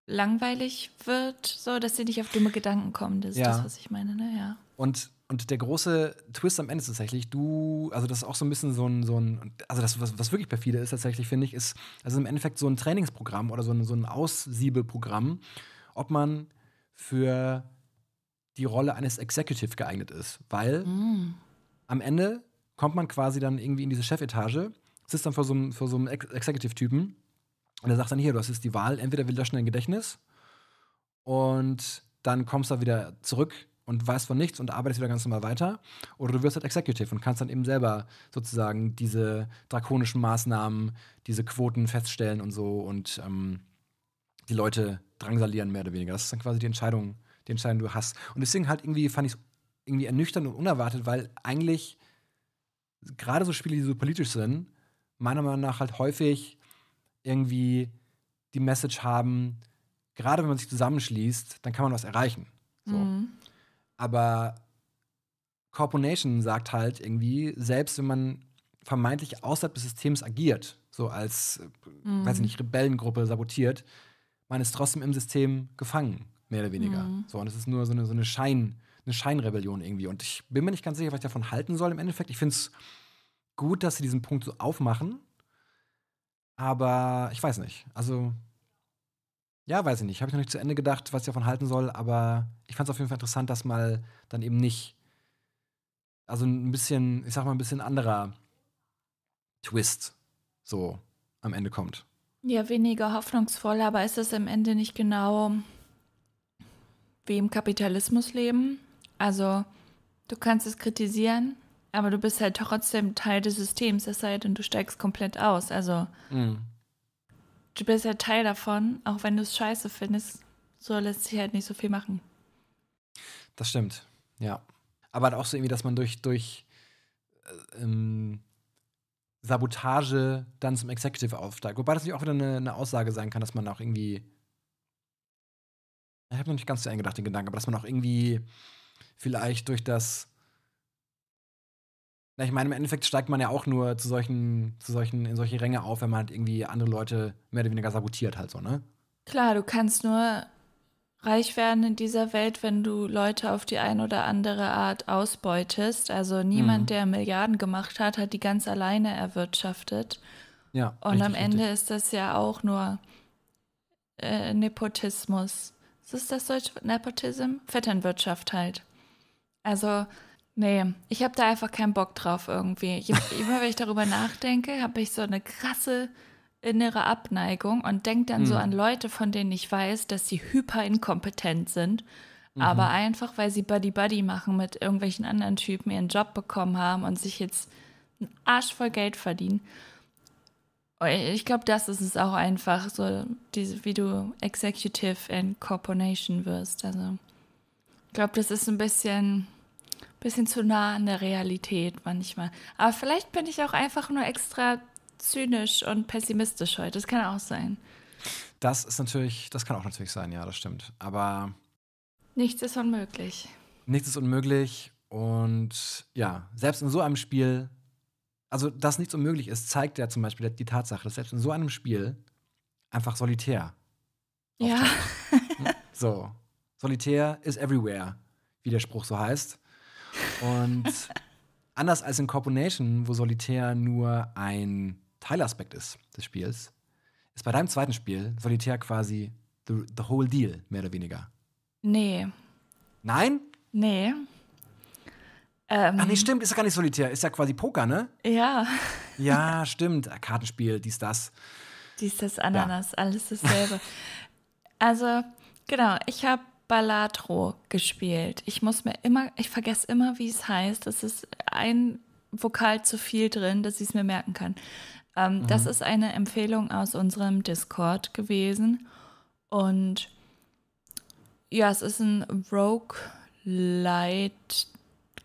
[SPEAKER 2] langweilig wird, so dass sie nicht auf dumme Gedanken kommen. Das ist das, was ich meine, ne? Ja.
[SPEAKER 1] Und, und der große Twist am Ende ist tatsächlich, du, also das ist auch so ein bisschen so ein, so ein also das, was, was wirklich perfide ist tatsächlich, finde ich, ist, also im Endeffekt so ein Trainingsprogramm oder so ein, so ein Aussiebeprogramm, ob man für die Rolle eines Executive geeignet ist, weil mm. am Ende kommt man quasi dann irgendwie in diese Chefetage, sitzt dann vor so einem, vor so einem Executive-Typen und der sagt dann hier, du hast jetzt die Wahl, entweder wir löschen dein Gedächtnis und dann kommst du wieder zurück und weißt von nichts und arbeitest wieder ganz normal weiter. Oder du wirst halt Executive und kannst dann eben selber sozusagen diese drakonischen Maßnahmen, diese Quoten feststellen und so und ähm, die Leute drangsalieren, mehr oder weniger. Das ist dann quasi die Entscheidung, die Entscheidung du hast. Und deswegen halt irgendwie fand ich es irgendwie ernüchternd und unerwartet, weil eigentlich gerade so Spiele, die so politisch sind, meiner Meinung nach halt häufig irgendwie die Message haben, gerade wenn man sich zusammenschließt, dann kann man was erreichen. So. Mhm. Aber Corporation sagt halt irgendwie, selbst wenn man vermeintlich außerhalb des Systems agiert, so als, äh, mhm. weiß ich nicht, Rebellengruppe sabotiert, man ist trotzdem im System gefangen mehr oder weniger. Mhm. So, und es ist nur so eine, so eine, Schein, eine Scheinrebellion irgendwie. Und ich bin mir nicht ganz sicher, was ich davon halten soll im Endeffekt. Ich finde es gut, dass sie diesen Punkt so aufmachen. Aber ich weiß nicht. Also, ja, weiß ich nicht. Habe ich noch nicht zu Ende gedacht, was ich davon halten soll. Aber ich fand es auf jeden Fall interessant, dass mal dann eben nicht, also ein bisschen, ich sag mal, ein bisschen anderer Twist so am Ende kommt.
[SPEAKER 2] Ja, weniger hoffnungsvoll, aber ist es am Ende nicht genau wie im Kapitalismus leben. Also du kannst es kritisieren, aber du bist halt trotzdem Teil des Systems, das halt, und du steigst komplett aus. Also mhm. du bist halt Teil davon, auch wenn du es scheiße findest, so lässt sich halt nicht so viel machen.
[SPEAKER 1] Das stimmt, ja. Aber halt auch so irgendwie, dass man durch, durch äh, ähm, Sabotage dann zum Executive aufsteigt. Wobei das natürlich auch wieder eine, eine Aussage sein kann, dass man auch irgendwie ich habe noch nicht ganz zu eingedacht, den Gedanken, aber dass man auch irgendwie vielleicht durch das. Na, ich meine, im Endeffekt steigt man ja auch nur zu solchen, zu solchen, in solche Ränge auf, wenn man halt irgendwie andere Leute mehr oder weniger sabotiert, halt so, ne?
[SPEAKER 2] Klar, du kannst nur reich werden in dieser Welt, wenn du Leute auf die eine oder andere Art ausbeutest. Also niemand, mhm. der Milliarden gemacht hat, hat die ganz alleine erwirtschaftet. Ja. Und richtig, am Ende richtig. ist das ja auch nur äh, Nepotismus das ist das deutsche Nepotism? Vetternwirtschaft halt. Also, nee, ich habe da einfach keinen Bock drauf irgendwie. immer wenn ich darüber nachdenke, habe ich so eine krasse innere Abneigung und denke dann mhm. so hm. an Leute, von denen ich weiß, dass sie hyperinkompetent sind, mhm. aber einfach, weil sie Buddy-Buddy machen mit irgendwelchen anderen Typen, ihren Job bekommen haben und sich jetzt einen Arsch voll Geld verdienen. Äh, ich glaube, das ist es auch einfach, so diese, wie du Executive and Corporation wirst. Also ich glaube, das ist ein bisschen, bisschen zu nah an der Realität manchmal. Aber vielleicht bin ich auch einfach nur extra zynisch und pessimistisch heute. Das kann auch sein.
[SPEAKER 1] Das ist natürlich, das kann auch natürlich sein, ja, das stimmt. Aber
[SPEAKER 2] nichts ist unmöglich.
[SPEAKER 1] Nichts ist unmöglich und ja, selbst in so einem Spiel also dass nichts unmöglich ist, zeigt ja zum Beispiel die Tatsache, dass selbst in so einem Spiel einfach solitär. Ja. Hm? so. Solitär is everywhere, wie der Spruch so heißt. Und anders als in Corporation, wo solitär nur ein Teilaspekt ist des Spiels, ist bei deinem zweiten Spiel solitär quasi the, the whole deal, mehr oder weniger.
[SPEAKER 2] Nee. Nein? Nee. Ähm, Ach nee, stimmt, ist ja gar
[SPEAKER 1] nicht solitär, ist ja quasi Poker, ne? Ja. Ja, stimmt. Äh, Kartenspiel, dies, das.
[SPEAKER 2] Dies, das, Ananas, ja. alles dasselbe. also, genau, ich habe Balladro gespielt. Ich muss mir immer, ich vergesse immer, wie es heißt. Es ist ein Vokal zu viel drin, dass ich es mir merken kann. Ähm, mhm. Das ist eine Empfehlung aus unserem Discord gewesen. Und ja, es ist ein Rogue Light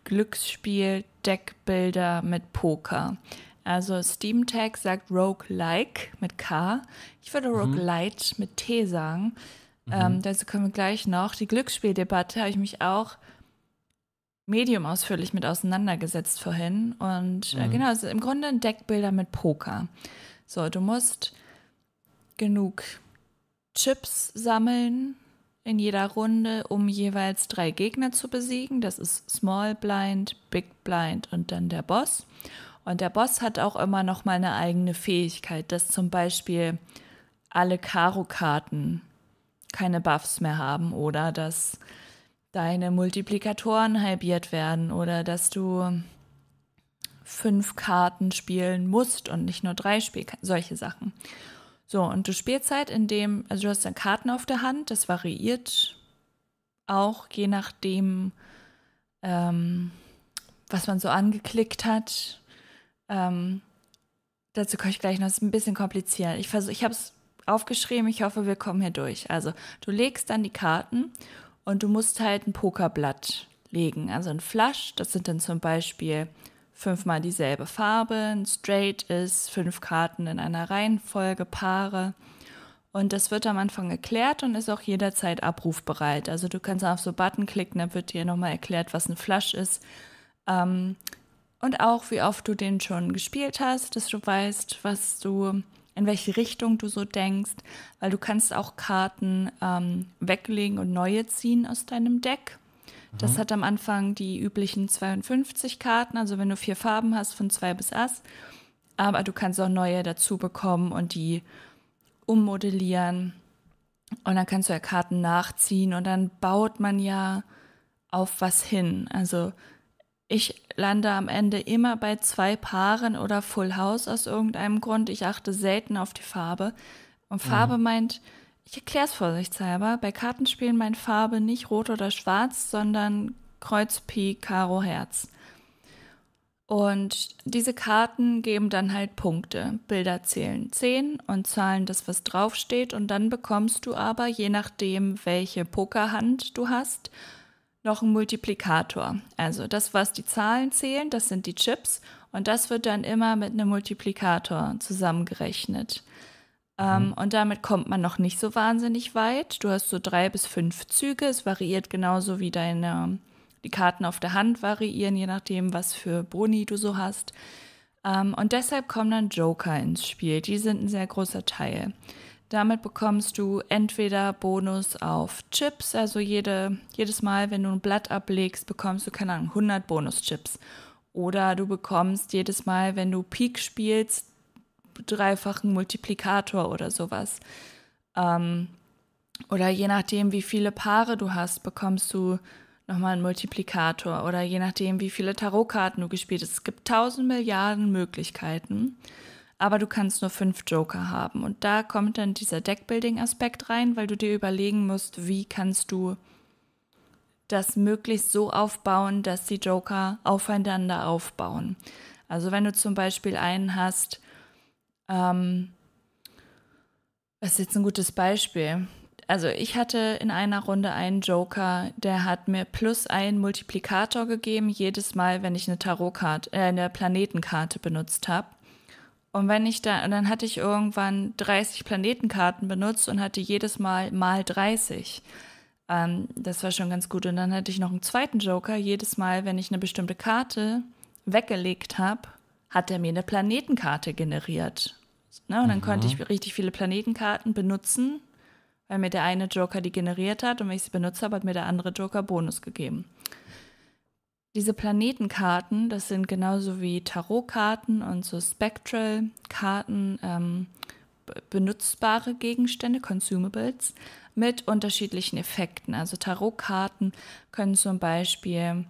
[SPEAKER 2] Glücksspiel, Deckbilder mit Poker. Also Steam Tag sagt Roguelike mit K. Ich würde mhm. Roguelite mhm. mit T sagen. Mhm. Ähm, dazu kommen wir gleich noch. Die Glücksspieldebatte habe ich mich auch medium ausführlich mit auseinandergesetzt vorhin. Und äh, mhm. äh, genau, also im Grunde ein Deckbilder mit Poker. So, du musst genug Chips sammeln in jeder Runde, um jeweils drei Gegner zu besiegen. Das ist Small Blind, Big Blind und dann der Boss. Und der Boss hat auch immer noch mal eine eigene Fähigkeit, dass zum Beispiel alle Karo-Karten keine Buffs mehr haben oder dass deine Multiplikatoren halbiert werden oder dass du fünf Karten spielen musst und nicht nur drei Spiel solche Sachen. So, und du spielst halt in dem, also du hast dann Karten auf der Hand, das variiert auch je nachdem, ähm, was man so angeklickt hat. Ähm, dazu komme ich gleich noch, das ist ein bisschen kompliziert. Ich, ich habe es aufgeschrieben, ich hoffe, wir kommen hier durch. Also, du legst dann die Karten und du musst halt ein Pokerblatt legen. Also ein Flasch, das sind dann zum Beispiel fünfmal dieselbe Farbe, ein Straight ist, fünf Karten in einer Reihenfolge, Paare. Und das wird am Anfang erklärt und ist auch jederzeit abrufbereit. Also du kannst auf so Button klicken, dann wird dir nochmal erklärt, was ein Flush ist. Ähm, und auch, wie oft du den schon gespielt hast, dass du weißt, was du, in welche Richtung du so denkst, weil du kannst auch Karten ähm, weglegen und neue ziehen aus deinem Deck. Das mhm. hat am Anfang die üblichen 52 Karten, also wenn du vier Farben hast, von 2 bis Ass. Aber du kannst auch neue dazu bekommen und die ummodellieren. Und dann kannst du ja Karten nachziehen und dann baut man ja auf was hin. Also ich lande am Ende immer bei zwei Paaren oder Full House aus irgendeinem Grund. Ich achte selten auf die Farbe. Und Farbe mhm. meint, ich erkläre es vorsichtshalber. Bei Kartenspielen meine Farbe nicht rot oder schwarz, sondern Kreuz, Pi, Karo, Herz. Und diese Karten geben dann halt Punkte. Bilder zählen 10 und zahlen das, was draufsteht. Und dann bekommst du aber, je nachdem, welche Pokerhand du hast, noch einen Multiplikator. Also das, was die Zahlen zählen, das sind die Chips. Und das wird dann immer mit einem Multiplikator zusammengerechnet. Ähm, mhm. Und damit kommt man noch nicht so wahnsinnig weit. Du hast so drei bis fünf Züge. Es variiert genauso wie deine, die Karten auf der Hand variieren, je nachdem, was für Boni du so hast. Ähm, und deshalb kommen dann Joker ins Spiel. Die sind ein sehr großer Teil. Damit bekommst du entweder Bonus auf Chips, also jede, jedes Mal, wenn du ein Blatt ablegst, bekommst du, keine Ahnung, 100 Bonus-Chips. Oder du bekommst jedes Mal, wenn du Peak spielst, dreifachen Multiplikator oder sowas. Ähm, oder je nachdem, wie viele Paare du hast, bekommst du nochmal einen Multiplikator. Oder je nachdem, wie viele Tarotkarten du gespielt hast. Es gibt tausend Milliarden Möglichkeiten, aber du kannst nur fünf Joker haben. Und da kommt dann dieser Deckbuilding-Aspekt rein, weil du dir überlegen musst, wie kannst du das möglichst so aufbauen, dass die Joker aufeinander aufbauen. Also wenn du zum Beispiel einen hast, ähm, was ist jetzt ein gutes Beispiel? Also ich hatte in einer Runde einen Joker, der hat mir plus einen Multiplikator gegeben, jedes Mal, wenn ich eine Tarotkarte, äh, eine Planetenkarte benutzt habe. Und wenn ich da, dann hatte ich irgendwann 30 Planetenkarten benutzt und hatte jedes Mal mal 30. Ähm, das war schon ganz gut. Und dann hatte ich noch einen zweiten Joker. Jedes Mal, wenn ich eine bestimmte Karte weggelegt habe, hat er mir eine Planetenkarte generiert. Ne? Und dann mhm. konnte ich richtig viele Planetenkarten benutzen, weil mir der eine Joker die generiert hat und wenn ich sie benutzt habe, hat mir der andere Joker Bonus gegeben. Diese Planetenkarten, das sind genauso wie Tarotkarten und so Spectral-Karten ähm, benutzbare Gegenstände, Consumables, mit unterschiedlichen Effekten. Also Tarotkarten können zum Beispiel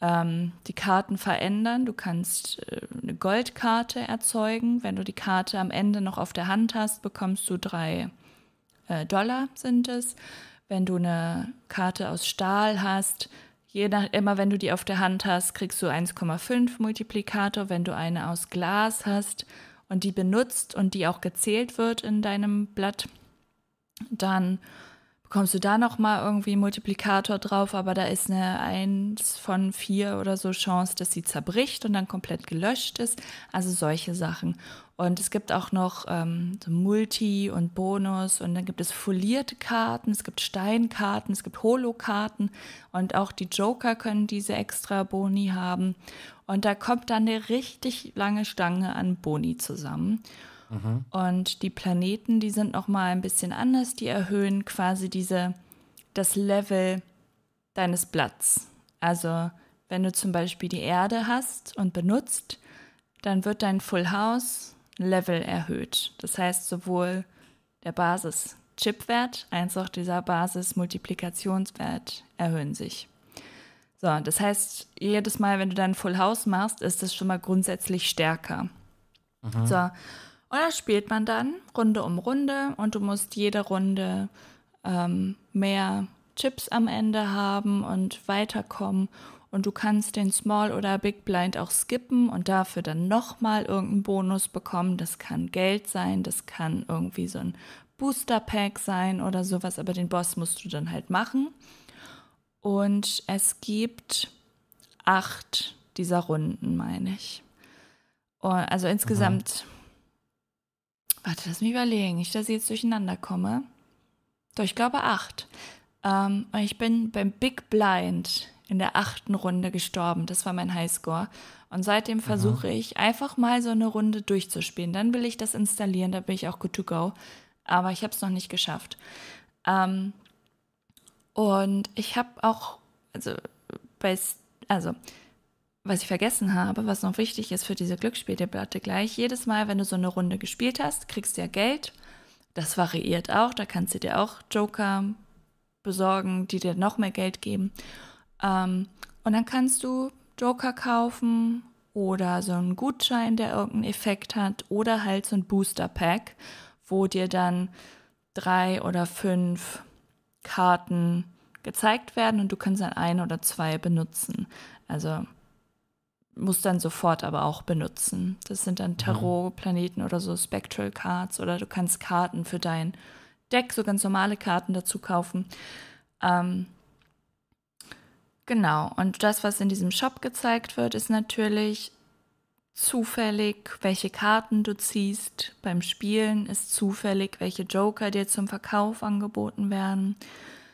[SPEAKER 2] ähm, die Karten verändern. Du kannst äh, eine Goldkarte erzeugen. Wenn du die Karte am Ende noch auf der Hand hast, bekommst du drei äh, Dollar sind es. Wenn du eine Karte aus Stahl hast, je nach, immer wenn du die auf der Hand hast, kriegst du 1,5 Multiplikator. Wenn du eine aus Glas hast und die benutzt und die auch gezählt wird in deinem Blatt, dann bekommst du da noch mal irgendwie Multiplikator drauf, aber da ist eine 1 von 4 oder so Chance, dass sie zerbricht und dann komplett gelöscht ist. Also solche Sachen. Und es gibt auch noch ähm, so Multi und Bonus und dann gibt es folierte Karten, es gibt Steinkarten, es gibt Holo-Karten und auch die Joker können diese extra Boni haben. Und da kommt dann eine richtig lange Stange an Boni zusammen. Mhm. Und die Planeten, die sind noch mal ein bisschen anders, die erhöhen quasi diese das Level deines Blatts. Also wenn du zum Beispiel die Erde hast und benutzt, dann wird dein Full House Level erhöht. Das heißt sowohl der Basis Chipwert als auch dieser Basis Multiplikationswert erhöhen sich. So, das heißt, jedes Mal, wenn du dein Full House machst, ist es schon mal grundsätzlich stärker. Mhm. So, und das spielt man dann Runde um Runde und du musst jede Runde ähm, mehr Chips am Ende haben und weiterkommen. Und du kannst den Small oder Big Blind auch skippen und dafür dann nochmal irgendeinen Bonus bekommen. Das kann Geld sein, das kann irgendwie so ein Booster Pack sein oder sowas, aber den Boss musst du dann halt machen. Und es gibt acht dieser Runden, meine ich. also insgesamt Warte, lass mich überlegen. Ich, dass ich jetzt durcheinander komme. Doch, ich glaube acht. Ähm, ich bin beim Big Blind in der achten Runde gestorben. Das war mein Highscore. Und seitdem Aha. versuche ich einfach mal so eine Runde durchzuspielen. Dann will ich das installieren, da bin ich auch good to go. Aber ich habe es noch nicht geschafft. Ähm, und ich habe auch, also bei, also was ich vergessen habe, was noch wichtig ist für diese Glücksspieldebatte gleich, jedes Mal, wenn du so eine Runde gespielt hast, kriegst du ja Geld. Das variiert auch, da kannst du dir auch Joker besorgen, die dir noch mehr Geld geben. Ähm, und dann kannst du Joker kaufen oder so einen Gutschein, der irgendeinen Effekt hat, oder halt so ein Booster Pack, wo dir dann drei oder fünf Karten gezeigt werden und du kannst dann ein oder zwei benutzen. Also muss dann sofort aber auch benutzen. Das sind dann mhm. Tarot-Planeten oder so Spectral Cards oder du kannst Karten für dein Deck, so ganz normale Karten dazu kaufen. Ähm, genau, und das, was in diesem Shop gezeigt wird, ist natürlich zufällig, welche Karten du ziehst. Beim Spielen ist zufällig, welche Joker dir zum Verkauf angeboten werden.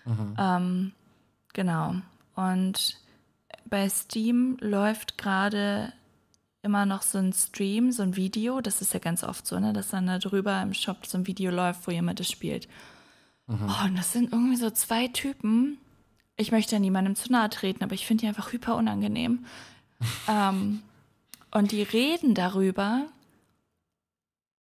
[SPEAKER 2] Mhm. Ähm, genau, und bei Steam läuft gerade immer noch so ein Stream, so ein Video. Das ist ja ganz oft so, ne? dass dann da drüber im Shop so ein Video läuft, wo jemand das spielt. Mhm. Oh, und das sind irgendwie so zwei Typen. Ich möchte niemandem zu nahe treten, aber ich finde die einfach hyper unangenehm. ähm, und die reden darüber,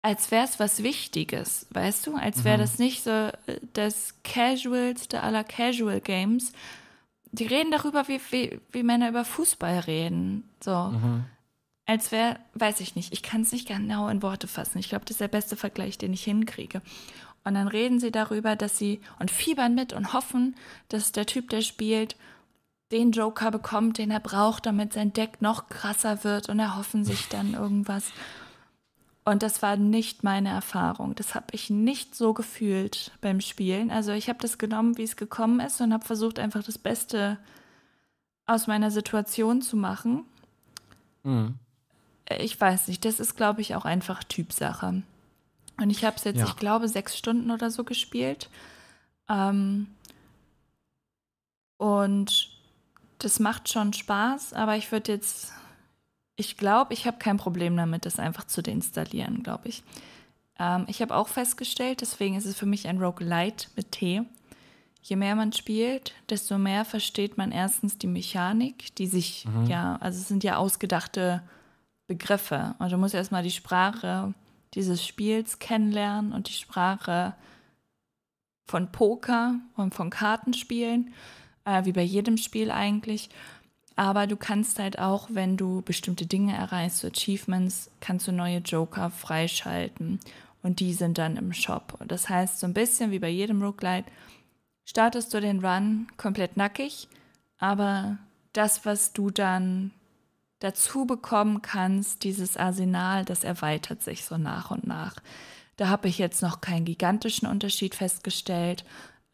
[SPEAKER 2] als wäre es was Wichtiges, weißt du? Als wäre mhm. das nicht so äh, das Casualste aller Casual Games, die reden darüber, wie, wie, wie Männer über Fußball reden. So. Mhm. Als wäre, weiß ich nicht, ich kann es nicht genau in Worte fassen. Ich glaube, das ist der beste Vergleich, den ich hinkriege. Und dann reden sie darüber, dass sie und fiebern mit und hoffen, dass der Typ, der spielt, den Joker bekommt, den er braucht, damit sein Deck noch krasser wird und erhoffen sich dann irgendwas. Und das war nicht meine Erfahrung. Das habe ich nicht so gefühlt beim Spielen. Also ich habe das genommen, wie es gekommen ist und habe versucht, einfach das Beste aus meiner Situation zu machen. Mhm. Ich weiß nicht, das ist, glaube ich, auch einfach Typsache. Und ich habe es jetzt, ja. ich glaube, sechs Stunden oder so gespielt. Ähm, und das macht schon Spaß, aber ich würde jetzt ich glaube, ich habe kein Problem damit, das einfach zu deinstallieren, glaube ich. Ähm, ich habe auch festgestellt, deswegen ist es für mich ein Roguelite mit T. Je mehr man spielt, desto mehr versteht man erstens die Mechanik, die sich mhm. ja, also es sind ja ausgedachte Begriffe. Und du musst erstmal die Sprache dieses Spiels kennenlernen und die Sprache von Poker und von Kartenspielen, äh, wie bei jedem Spiel eigentlich. Aber du kannst halt auch, wenn du bestimmte Dinge erreichst, so Achievements, kannst du neue Joker freischalten. Und die sind dann im Shop. Das heißt, so ein bisschen wie bei jedem Roguelite, startest du den Run komplett nackig, aber das, was du dann dazu bekommen kannst, dieses Arsenal, das erweitert sich so nach und nach. Da habe ich jetzt noch keinen gigantischen Unterschied festgestellt.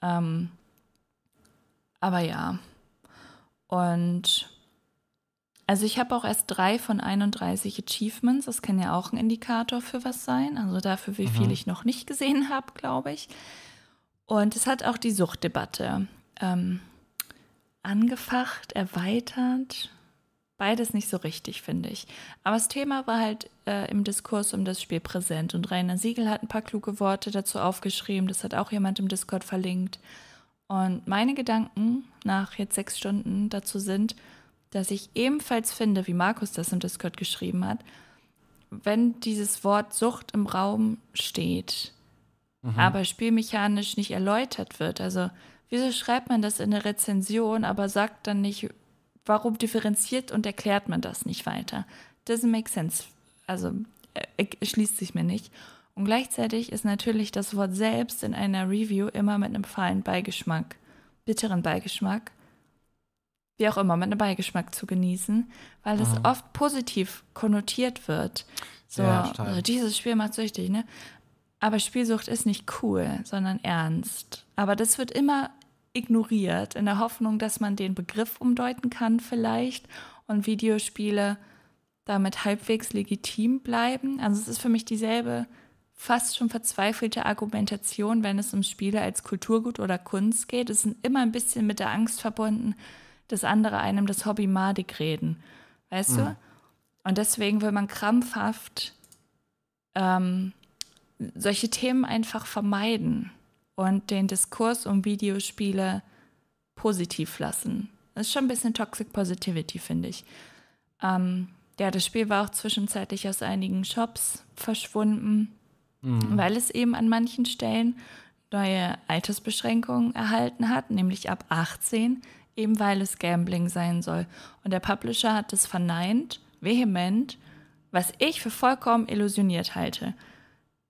[SPEAKER 2] Ähm, aber ja. Und also ich habe auch erst drei von 31 Achievements. Das kann ja auch ein Indikator für was sein. Also dafür, wie mhm. viel ich noch nicht gesehen habe, glaube ich. Und es hat auch die Suchtdebatte ähm, angefacht, erweitert. Beides nicht so richtig, finde ich. Aber das Thema war halt äh, im Diskurs um das Spiel präsent. Und Rainer Siegel hat ein paar kluge Worte dazu aufgeschrieben. Das hat auch jemand im Discord verlinkt. Und meine Gedanken nach jetzt sechs Stunden dazu sind, dass ich ebenfalls finde, wie Markus das im Discord geschrieben hat, wenn dieses Wort Sucht im Raum steht, mhm. aber spielmechanisch nicht erläutert wird. Also, wieso schreibt man das in der Rezension, aber sagt dann nicht, warum differenziert und erklärt man das nicht weiter? Doesn't make sense. Also, äh, schließt sich mir nicht. Und gleichzeitig ist natürlich das Wort selbst in einer Review immer mit einem fahlen Beigeschmack, bitteren Beigeschmack wie auch immer, mit einem Beigeschmack zu genießen, weil es ah. oft positiv konnotiert wird. So, ja, also dieses Spiel macht süchtig, ne? Aber Spielsucht ist nicht cool, sondern ernst. Aber das wird immer ignoriert, in der Hoffnung, dass man den Begriff umdeuten kann vielleicht und Videospiele damit halbwegs legitim bleiben. Also es ist für mich dieselbe fast schon verzweifelte Argumentation, wenn es um Spiele als Kulturgut oder Kunst geht. Es sind immer ein bisschen mit der Angst verbunden, das andere einem das Hobby madig reden. Weißt mhm. du? Und deswegen will man krampfhaft ähm, solche Themen einfach vermeiden und den Diskurs um Videospiele positiv lassen. Das ist schon ein bisschen Toxic Positivity, finde ich. Ähm, ja, das Spiel war auch zwischenzeitlich aus einigen Shops verschwunden, mhm. weil es eben an manchen Stellen neue Altersbeschränkungen erhalten hat, nämlich ab 18 eben weil es Gambling sein soll. Und der Publisher hat es verneint, vehement, was ich für vollkommen illusioniert halte.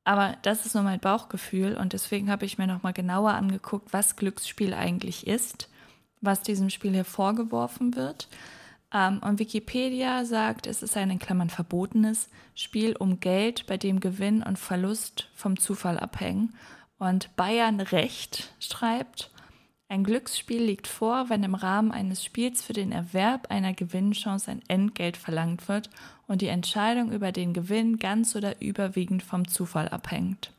[SPEAKER 2] Aber das ist nur mein Bauchgefühl und deswegen habe ich mir nochmal genauer angeguckt, was Glücksspiel eigentlich ist, was diesem Spiel hier vorgeworfen wird. Ähm, und Wikipedia sagt, es ist ein in Klammern verbotenes Spiel um Geld, bei dem Gewinn und Verlust vom Zufall abhängen. Und Bayern Recht schreibt, ein Glücksspiel liegt vor, wenn im Rahmen eines Spiels für den Erwerb einer Gewinnchance ein Entgelt verlangt wird und die Entscheidung über den Gewinn ganz oder überwiegend vom Zufall abhängt.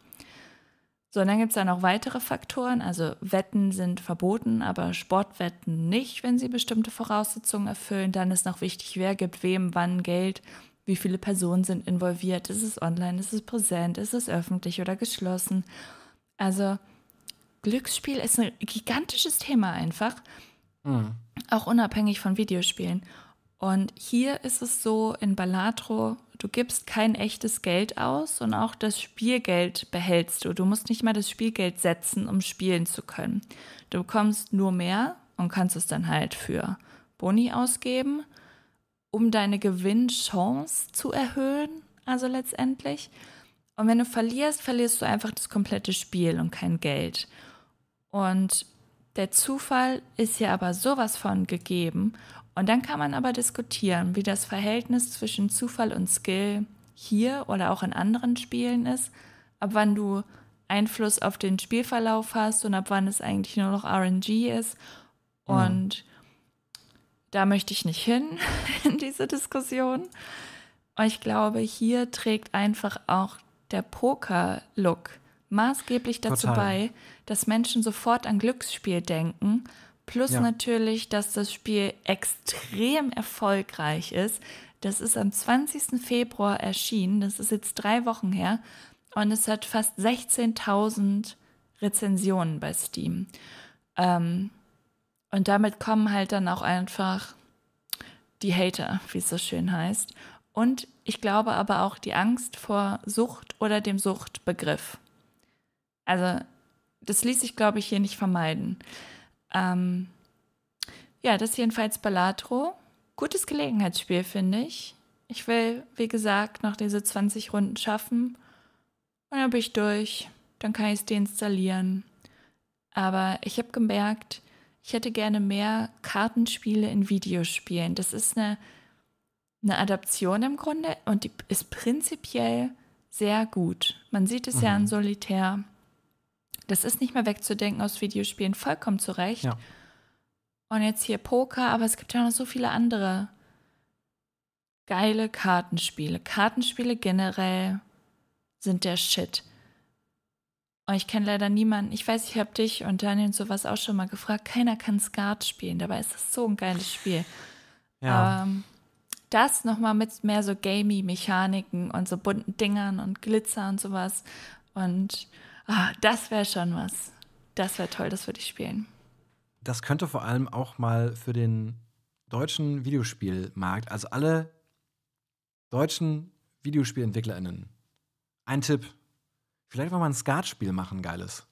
[SPEAKER 2] So, und dann gibt es da noch weitere Faktoren. Also Wetten sind verboten, aber Sportwetten nicht, wenn sie bestimmte Voraussetzungen erfüllen. Dann ist noch wichtig, wer gibt wem wann Geld, wie viele Personen sind involviert, ist es online, ist es präsent, ist es öffentlich oder geschlossen. Also Glücksspiel ist ein gigantisches Thema einfach. Mhm. Auch unabhängig von Videospielen. Und hier ist es so in Balatro, du gibst kein echtes Geld aus und auch das Spielgeld behältst du. Du musst nicht mal das Spielgeld setzen, um spielen zu können. Du bekommst nur mehr und kannst es dann halt für Boni ausgeben, um deine Gewinnchance zu erhöhen, also letztendlich. Und wenn du verlierst, verlierst du einfach das komplette Spiel und kein Geld. Und der Zufall ist hier aber sowas von gegeben. Und dann kann man aber diskutieren, wie das Verhältnis zwischen Zufall und Skill hier oder auch in anderen Spielen ist, ab wann du Einfluss auf den Spielverlauf hast und ab wann es eigentlich nur noch RNG ist. Mhm. Und mhm. da möchte ich nicht hin in diese Diskussion. Und ich glaube, hier trägt einfach auch der Poker-Look maßgeblich dazu Total. bei, dass Menschen sofort an Glücksspiel denken. Plus ja. natürlich, dass das Spiel extrem erfolgreich ist. Das ist am 20. Februar erschienen. Das ist jetzt drei Wochen her. Und es hat fast 16.000 Rezensionen bei Steam. Ähm, und damit kommen halt dann auch einfach die Hater, wie es so schön heißt. Und ich glaube aber auch die Angst vor Sucht oder dem Suchtbegriff. Also das ließ sich, glaube ich, hier nicht vermeiden. Ähm, ja, das ist jedenfalls Ballatro. Gutes Gelegenheitsspiel, finde ich. Ich will, wie gesagt, noch diese 20 Runden schaffen. Und dann bin ich durch. Dann kann ich es deinstallieren. Aber ich habe gemerkt, ich hätte gerne mehr Kartenspiele in Videospielen. Das ist eine, eine Adaption im Grunde und die ist prinzipiell sehr gut. Man sieht es mhm. ja an mhm. Solitär das ist nicht mehr wegzudenken aus Videospielen, vollkommen zu Recht. Ja. Und jetzt hier Poker, aber es gibt ja noch so viele andere geile Kartenspiele. Kartenspiele generell sind der Shit. Und ich kenne leider niemanden. Ich weiß, ich habe dich und Daniel und sowas auch schon mal gefragt. Keiner kann Skat spielen. Dabei ist das so ein geiles Spiel. Ja. Ähm, das nochmal mit mehr so gamey Mechaniken und so bunten Dingern und Glitzer und sowas. Und Ah, das wäre schon was. Das wäre toll, das würde ich spielen.
[SPEAKER 1] Das könnte vor allem auch mal für den deutschen Videospielmarkt, also alle deutschen VideospielentwicklerInnen, ein Tipp. Vielleicht mal ein Skatspiel machen, geiles.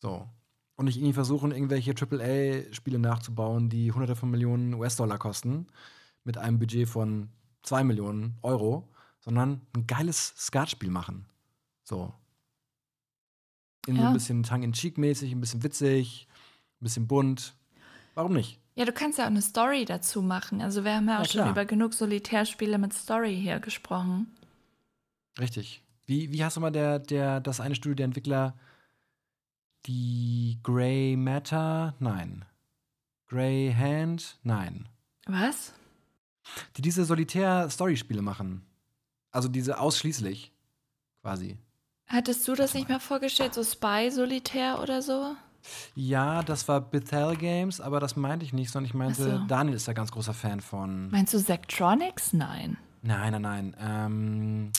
[SPEAKER 1] So. Und nicht irgendwie versuchen, irgendwelche AAA-Spiele nachzubauen, die hunderte von Millionen US-Dollar kosten, mit einem Budget von 2 Millionen Euro, sondern ein geiles Skatspiel machen. So. Irgendwie ja. ein bisschen tongue-in-cheek-mäßig, ein bisschen witzig, ein bisschen bunt. Warum nicht?
[SPEAKER 2] Ja, du kannst ja auch eine Story dazu machen. Also wir haben ja auch ja, schon über genug Solitärspiele mit Story hier gesprochen.
[SPEAKER 1] Richtig. Wie, wie heißt nochmal der, der, das eine Studio der Entwickler? Die Grey Matter? Nein. Grey Hand? Nein. Was? Die diese Solitär-Story-Spiele machen. Also diese ausschließlich, quasi.
[SPEAKER 2] Hattest du das nicht mal vorgestellt, so Spy Solitär oder so?
[SPEAKER 1] Ja, das war Bethel Games, aber das meinte ich nicht, sondern ich meinte, so. Daniel ist da ganz großer Fan von.
[SPEAKER 2] Meinst du Zectronics? Nein.
[SPEAKER 1] Nein, nein, nein. Ähm,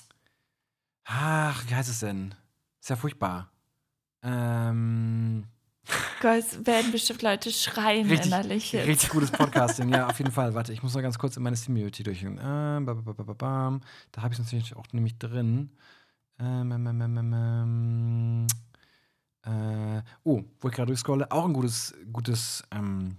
[SPEAKER 1] ach, wie heißt es denn? Ist ja furchtbar. Ähm.
[SPEAKER 2] Guys, werden bestimmt Leute schreien richtig, innerlich jetzt. Richtig
[SPEAKER 1] gutes Podcasting, ja, auf jeden Fall. Warte, ich muss noch ganz kurz in meine Simulity durchgehen. Ähm, da habe ich es natürlich auch nämlich drin. Ähm, ähm, ähm, ähm, ähm, äh, oh, wo ich gerade durchscrolle, auch ein gutes, gutes, ähm,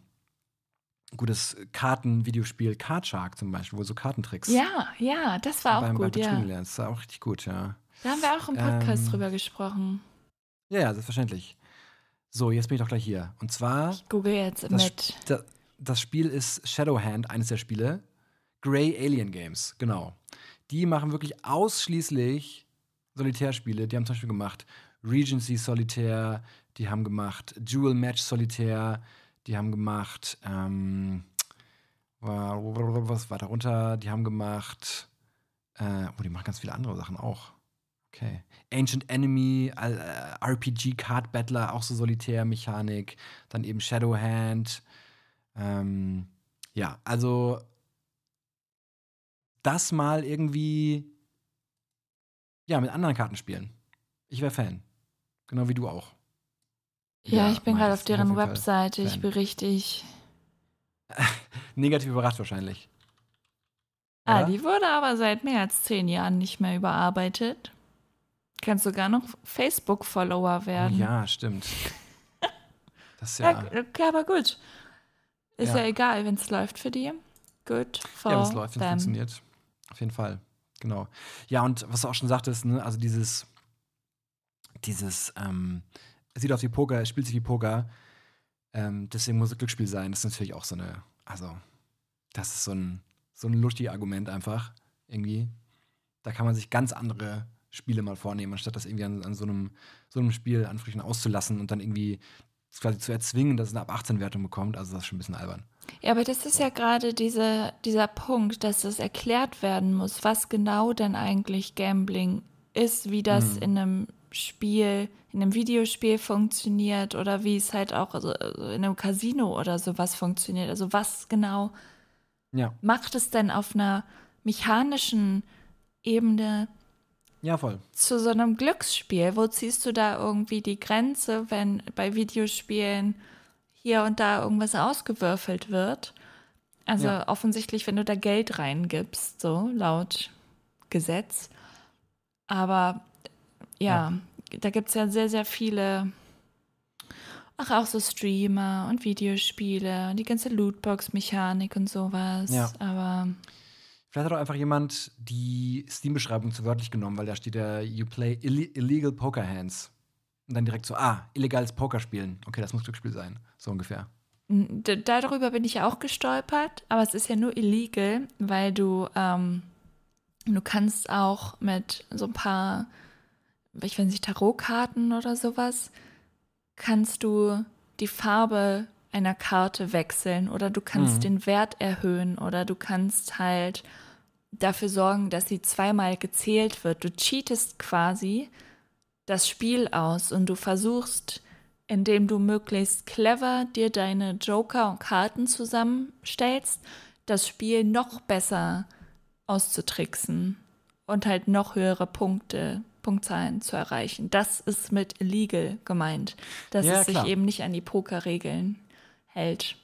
[SPEAKER 1] gutes Karten-Videospiel, Card Shark zum Beispiel, wo so Kartentricks. Ja,
[SPEAKER 2] ja, das war beim, auch gut, beim ja.
[SPEAKER 1] Lernst. Das war auch richtig gut, ja.
[SPEAKER 2] Da haben wir auch im Podcast ähm, drüber gesprochen.
[SPEAKER 1] Ja, ja, selbstverständlich. So, jetzt bin ich doch gleich hier. Und zwar. Ich google jetzt das, mit. Das, das Spiel ist Shadowhand, eines der Spiele. Grey Alien Games, genau. Die machen wirklich ausschließlich Solitärspiele. Die haben zum Beispiel gemacht Regency Solitär, die haben gemacht Dual Match Solitär, die haben gemacht, ähm, was war darunter? Die haben gemacht, äh, oh, die machen ganz viele andere Sachen auch. Okay. Ancient Enemy, äh, RPG Card Battler, auch so Solitärmechanik. Dann eben Shadowhand. Ähm, ja, also das mal irgendwie ja, mit anderen Karten spielen. Ich wäre Fan. Genau wie du auch. Ja, ja ich bin gerade auf deren Webseite, ich
[SPEAKER 2] berichte ich.
[SPEAKER 1] Negativ überrascht wahrscheinlich.
[SPEAKER 2] Ah, die wurde aber seit mehr als zehn Jahren nicht mehr überarbeitet. Kannst sogar noch Facebook-Follower werden. Ja,
[SPEAKER 1] stimmt. das ist ja.
[SPEAKER 2] ja aber gut. Ist ja, ja egal, wenn es läuft für die. Gut. Ja, wenn es läuft, wenn es
[SPEAKER 1] funktioniert. Auf jeden Fall. Genau. Ja, und was du auch schon sagtest, ne, also dieses, dieses, ähm, es sieht auf wie Poker, es spielt sich wie Poker. Ähm, deswegen muss es Glücksspiel sein. Das ist natürlich auch so eine, also, das ist so ein, so ein Lutti-Argument einfach, irgendwie. Da kann man sich ganz andere Spiele mal vornehmen, anstatt das irgendwie an, an so, einem, so einem Spiel an auszulassen und dann irgendwie quasi zu erzwingen, dass es eine ab 18 Wertung bekommt. Also das ist schon ein bisschen albern.
[SPEAKER 2] Ja, aber das ist ja gerade diese, dieser Punkt, dass das erklärt werden muss, was genau denn eigentlich Gambling ist, wie das mhm. in einem Spiel, in einem Videospiel funktioniert oder wie es halt auch also, also in einem Casino oder sowas funktioniert. Also was genau ja. macht es denn auf einer mechanischen Ebene ja, voll. Zu so einem Glücksspiel. Wo ziehst du da irgendwie die Grenze, wenn bei Videospielen hier und da irgendwas ausgewürfelt wird? Also ja. offensichtlich, wenn du da Geld reingibst, so laut Gesetz. Aber ja, ja. da gibt es ja sehr, sehr viele. Ach, auch so Streamer und Videospiele und die ganze Lootbox-Mechanik und sowas. Ja. Aber
[SPEAKER 1] Vielleicht hat auch einfach jemand die Steam-Beschreibung zu wörtlich genommen, weil da steht ja, you play ill illegal poker hands. Und dann direkt so, ah, illegales Poker spielen. Okay, das muss Glücksspiel sein. So ungefähr.
[SPEAKER 2] D darüber bin ich ja auch gestolpert, aber es ist ja nur illegal, weil du, ähm, du kannst auch mit so ein paar, ich weiß nicht, Tarotkarten oder sowas, kannst du die Farbe einer Karte wechseln oder du kannst mhm. den Wert erhöhen oder du kannst halt dafür sorgen, dass sie zweimal gezählt wird. Du cheatest quasi das Spiel aus und du versuchst, indem du möglichst clever dir deine Joker und Karten zusammenstellst, das Spiel noch besser auszutricksen und halt noch höhere Punkte, Punktzahlen zu erreichen. Das ist mit illegal gemeint, Das ja, es sich eben nicht an die Pokerregeln hält.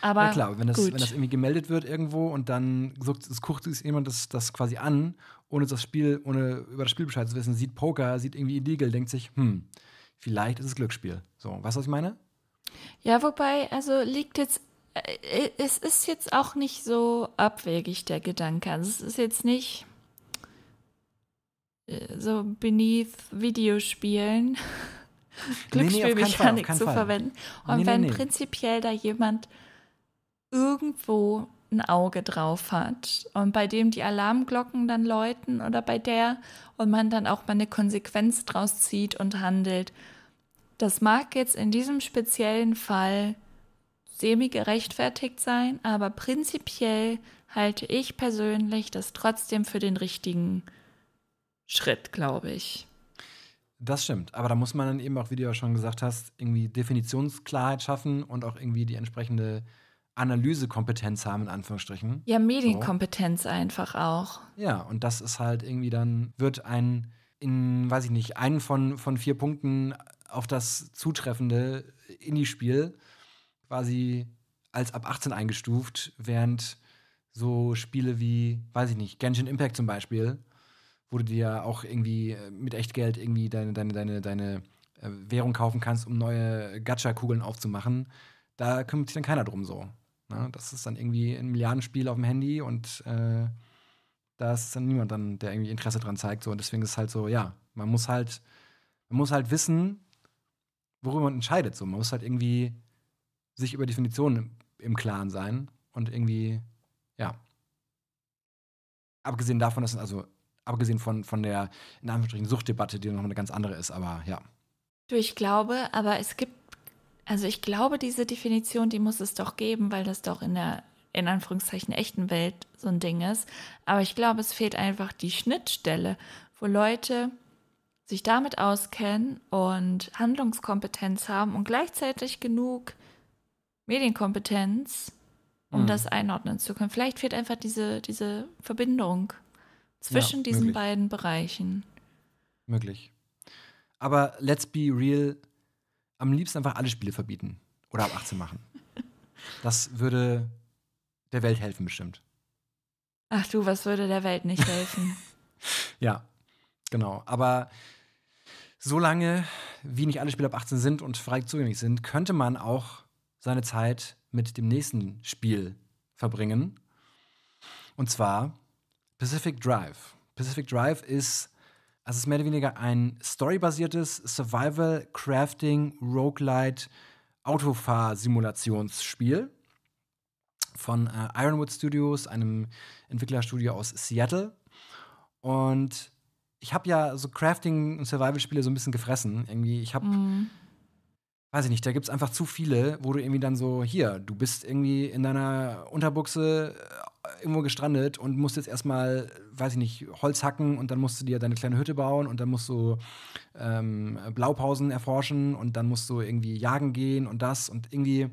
[SPEAKER 2] Aber ja klar, wenn das, wenn das irgendwie
[SPEAKER 1] gemeldet wird irgendwo und dann guckt, guckt sich jemand das, das quasi an, ohne das Spiel, ohne über das Spiel Bescheid zu wissen, sieht Poker, sieht irgendwie illegal, denkt sich, hm, vielleicht ist es Glücksspiel. So, weißt du, was ich meine?
[SPEAKER 2] Ja, wobei, also liegt jetzt, äh, äh es ist jetzt auch nicht so abwegig, der Gedanke. Also es ist jetzt nicht äh, so beneath Videospielen. Glücksspielmechanik nee, nee, zu Fall. verwenden. Und nee, wenn prinzipiell da jemand irgendwo ein Auge drauf hat und bei dem die Alarmglocken dann läuten oder bei der und man dann auch mal eine Konsequenz draus zieht und handelt. Das mag jetzt in diesem speziellen Fall semi-gerechtfertigt sein, aber prinzipiell halte ich persönlich das trotzdem für den richtigen Schritt, glaube ich.
[SPEAKER 1] Das stimmt, aber da muss man dann eben auch, wie du ja schon gesagt hast, irgendwie Definitionsklarheit schaffen und auch irgendwie die entsprechende Analysekompetenz haben, in Anführungsstrichen. Ja, Medienkompetenz
[SPEAKER 2] so. einfach auch.
[SPEAKER 1] Ja, und das ist halt irgendwie dann, wird ein in, weiß ich nicht, einen von, von vier Punkten auf das zutreffende Indie-Spiel quasi als ab 18 eingestuft, während so Spiele wie, weiß ich nicht, Genshin Impact zum Beispiel, wo du dir ja auch irgendwie äh, mit Echtgeld irgendwie deine, deine, deine, deine äh, Währung kaufen kannst, um neue Gacha-Kugeln aufzumachen. Da kümmert sich dann keiner drum so. Ne? Das ist dann irgendwie ein Milliardenspiel auf dem Handy und äh, da ist dann niemand dann, der irgendwie Interesse dran zeigt. So. Und deswegen ist es halt so, ja, man muss halt, man muss halt wissen, worüber man entscheidet. So. Man muss halt irgendwie sich über Definitionen im Klaren sein und irgendwie, ja. Abgesehen davon, dass, also abgesehen von, von der, in Anführungsstrichen, Suchtdebatte, die noch eine ganz andere ist, aber ja.
[SPEAKER 2] Du, ich glaube, aber es gibt, also ich glaube, diese Definition, die muss es doch geben, weil das doch in der, in Anführungszeichen, echten Welt so ein Ding ist. Aber ich glaube, es fehlt einfach die Schnittstelle, wo Leute sich damit auskennen und Handlungskompetenz haben und gleichzeitig genug Medienkompetenz, um mhm. das einordnen zu können. Vielleicht fehlt einfach diese, diese Verbindung zwischen ja, diesen möglich. beiden Bereichen.
[SPEAKER 1] Möglich. Aber let's be real, am liebsten einfach alle Spiele verbieten oder ab 18 machen. Das würde der Welt helfen, bestimmt.
[SPEAKER 2] Ach du, was würde der Welt nicht helfen?
[SPEAKER 1] ja, genau. Aber solange, wie nicht alle Spiele ab 18 sind und frei zugänglich sind, könnte man auch seine Zeit mit dem nächsten Spiel verbringen. Und zwar Pacific Drive. Pacific Drive ist, also ist mehr oder weniger ein storybasiertes Survival, Crafting, Roguelite, Autofahr-Simulationsspiel von äh, Ironwood Studios, einem Entwicklerstudio aus Seattle. Und ich habe ja so Crafting- und Survival-Spiele so ein bisschen gefressen. Irgendwie, ich habe, mm. weiß ich nicht, da gibt es einfach zu viele, wo du irgendwie dann so, hier, du bist irgendwie in deiner Unterbuchse äh, irgendwo gestrandet und musst jetzt erstmal, weiß ich nicht, Holz hacken und dann musst du dir deine kleine Hütte bauen und dann musst du ähm, Blaupausen erforschen und dann musst du irgendwie jagen gehen und das und irgendwie,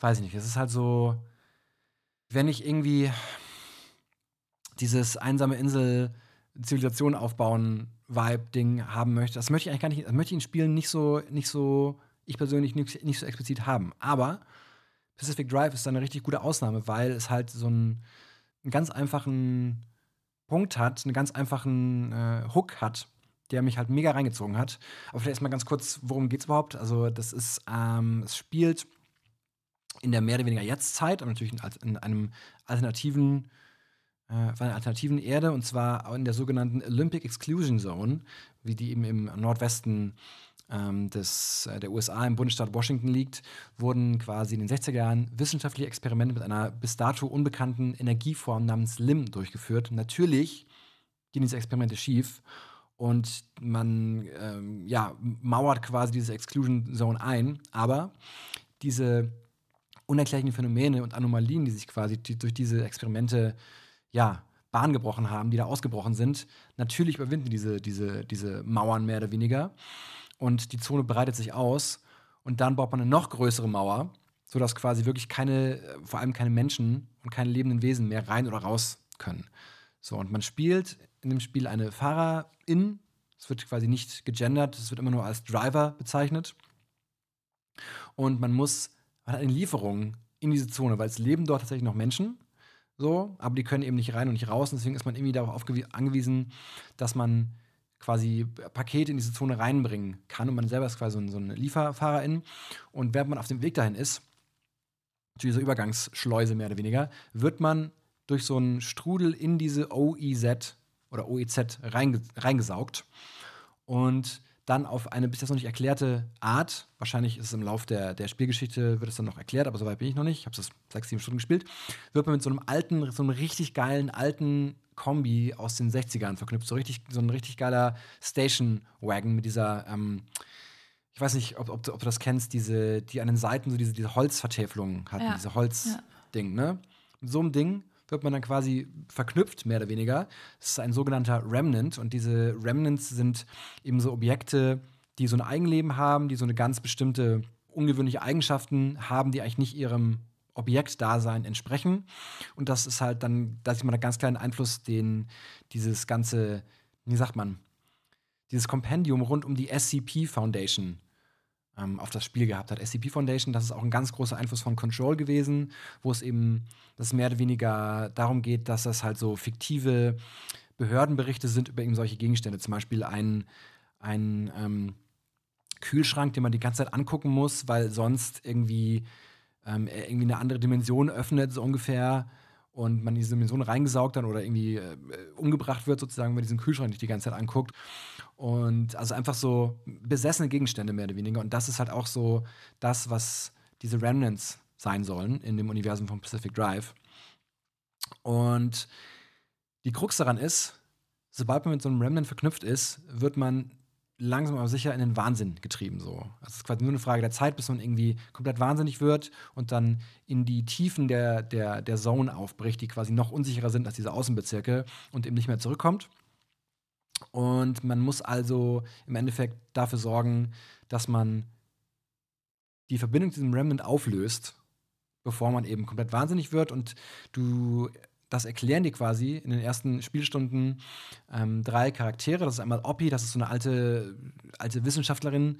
[SPEAKER 1] weiß ich nicht, es ist halt so, wenn ich irgendwie dieses einsame Insel Zivilisation aufbauen Vibe-Ding haben möchte, das möchte ich eigentlich gar nicht, das möchte ich in Spielen nicht so, nicht so, ich persönlich nicht, nicht so explizit haben. Aber Pacific Drive ist da eine richtig gute Ausnahme, weil es halt so einen, einen ganz einfachen Punkt hat, einen ganz einfachen äh, Hook hat, der mich halt mega reingezogen hat. Aber vielleicht erstmal ganz kurz, worum geht's überhaupt? Also, das ist, ähm, es spielt in der mehr oder weniger Jetztzeit, aber natürlich in, in einem alternativen äh, auf einer alternativen Erde und zwar in der sogenannten Olympic Exclusion Zone, wie die eben im Nordwesten ähm, des, äh, der USA im Bundesstaat Washington liegt, wurden quasi in den 60er Jahren wissenschaftliche Experimente mit einer bis dato unbekannten Energieform namens LIM durchgeführt. Natürlich gehen diese Experimente schief und man ähm, ja, mauert quasi diese Exclusion Zone ein, aber diese unerklärlichen Phänomene und Anomalien, die sich quasi die, durch diese Experimente ja, Bahn gebrochen haben, die da ausgebrochen sind, natürlich überwinden diese, diese, diese Mauern mehr oder weniger und die Zone breitet sich aus und dann baut man eine noch größere Mauer, sodass quasi wirklich keine, äh, vor allem keine Menschen und keine lebenden Wesen mehr rein oder raus können. So, und man spielt in dem Spiel eine Fahrerin. Es wird quasi nicht gegendert, es wird immer nur als Driver bezeichnet. Und man muss, man hat eine Lieferung in diese Zone, weil es leben dort tatsächlich noch Menschen. So, aber die können eben nicht rein und nicht raus. Und deswegen ist man irgendwie darauf angewiesen, dass man quasi Pakete in diese Zone reinbringen kann. Und man selber ist quasi so ein, so ein Lieferfahrerin. Und während man auf dem Weg dahin ist, zu dieser Übergangsschleuse mehr oder weniger, wird man durch so einen Strudel in diese OIZ oder OEZ reingesaugt. Und dann auf eine bis jetzt noch nicht erklärte Art. Wahrscheinlich ist es im Lauf der, der Spielgeschichte, wird es dann noch erklärt, aber soweit bin ich noch nicht. Ich habe es sechs, sieben Stunden gespielt. Wird man mit so einem alten, so einem richtig geilen, alten Kombi aus den 60ern verknüpft. So, richtig, so ein richtig geiler Station-Wagon mit dieser, ähm, ich weiß nicht, ob, ob, ob, du das kennst, diese, die an den Seiten so diese, diese Holzvertäfelung hatten, ja. diese Holzding, ja. ne? Mit so einem Ding wird man dann quasi verknüpft, mehr oder weniger. Das ist ein sogenannter Remnant und diese Remnants sind eben so Objekte, die so ein Eigenleben haben, die so eine ganz bestimmte ungewöhnliche Eigenschaften haben, die eigentlich nicht ihrem Objektdasein entsprechen. Und das ist halt dann, da sieht man einen ganz kleinen Einfluss, den dieses ganze, wie sagt man, dieses Kompendium rund um die SCP Foundation ähm, auf das Spiel gehabt hat. SCP Foundation, das ist auch ein ganz großer Einfluss von Control gewesen, wo es eben, das mehr oder weniger darum geht, dass das halt so fiktive Behördenberichte sind über eben solche Gegenstände. Zum Beispiel ein, ein ähm, Kühlschrank, den man die ganze Zeit angucken muss, weil sonst irgendwie ähm, äh, irgendwie eine andere Dimension öffnet, so ungefähr, und man in diese Dimension reingesaugt dann oder irgendwie äh, äh, umgebracht wird, sozusagen, wenn man diesen Kühlschrank nicht die ganze Zeit anguckt. Und also einfach so besessene Gegenstände mehr oder weniger. Und das ist halt auch so das, was diese Remnants sein sollen in dem Universum von Pacific Drive. Und die Krux daran ist, sobald man mit so einem Remnant verknüpft ist, wird man langsam aber sicher in den Wahnsinn getrieben. So. Also es ist quasi nur eine Frage der Zeit, bis man irgendwie komplett wahnsinnig wird und dann in die Tiefen der, der, der Zone aufbricht, die quasi noch unsicherer sind als diese Außenbezirke und eben nicht mehr zurückkommt. Und man muss also im Endeffekt dafür sorgen, dass man die Verbindung zu diesem Remnant auflöst, bevor man eben komplett wahnsinnig wird. Und du das erklären die quasi in den ersten Spielstunden ähm, drei Charaktere. Das ist einmal Oppi, das ist so eine alte, alte Wissenschaftlerin,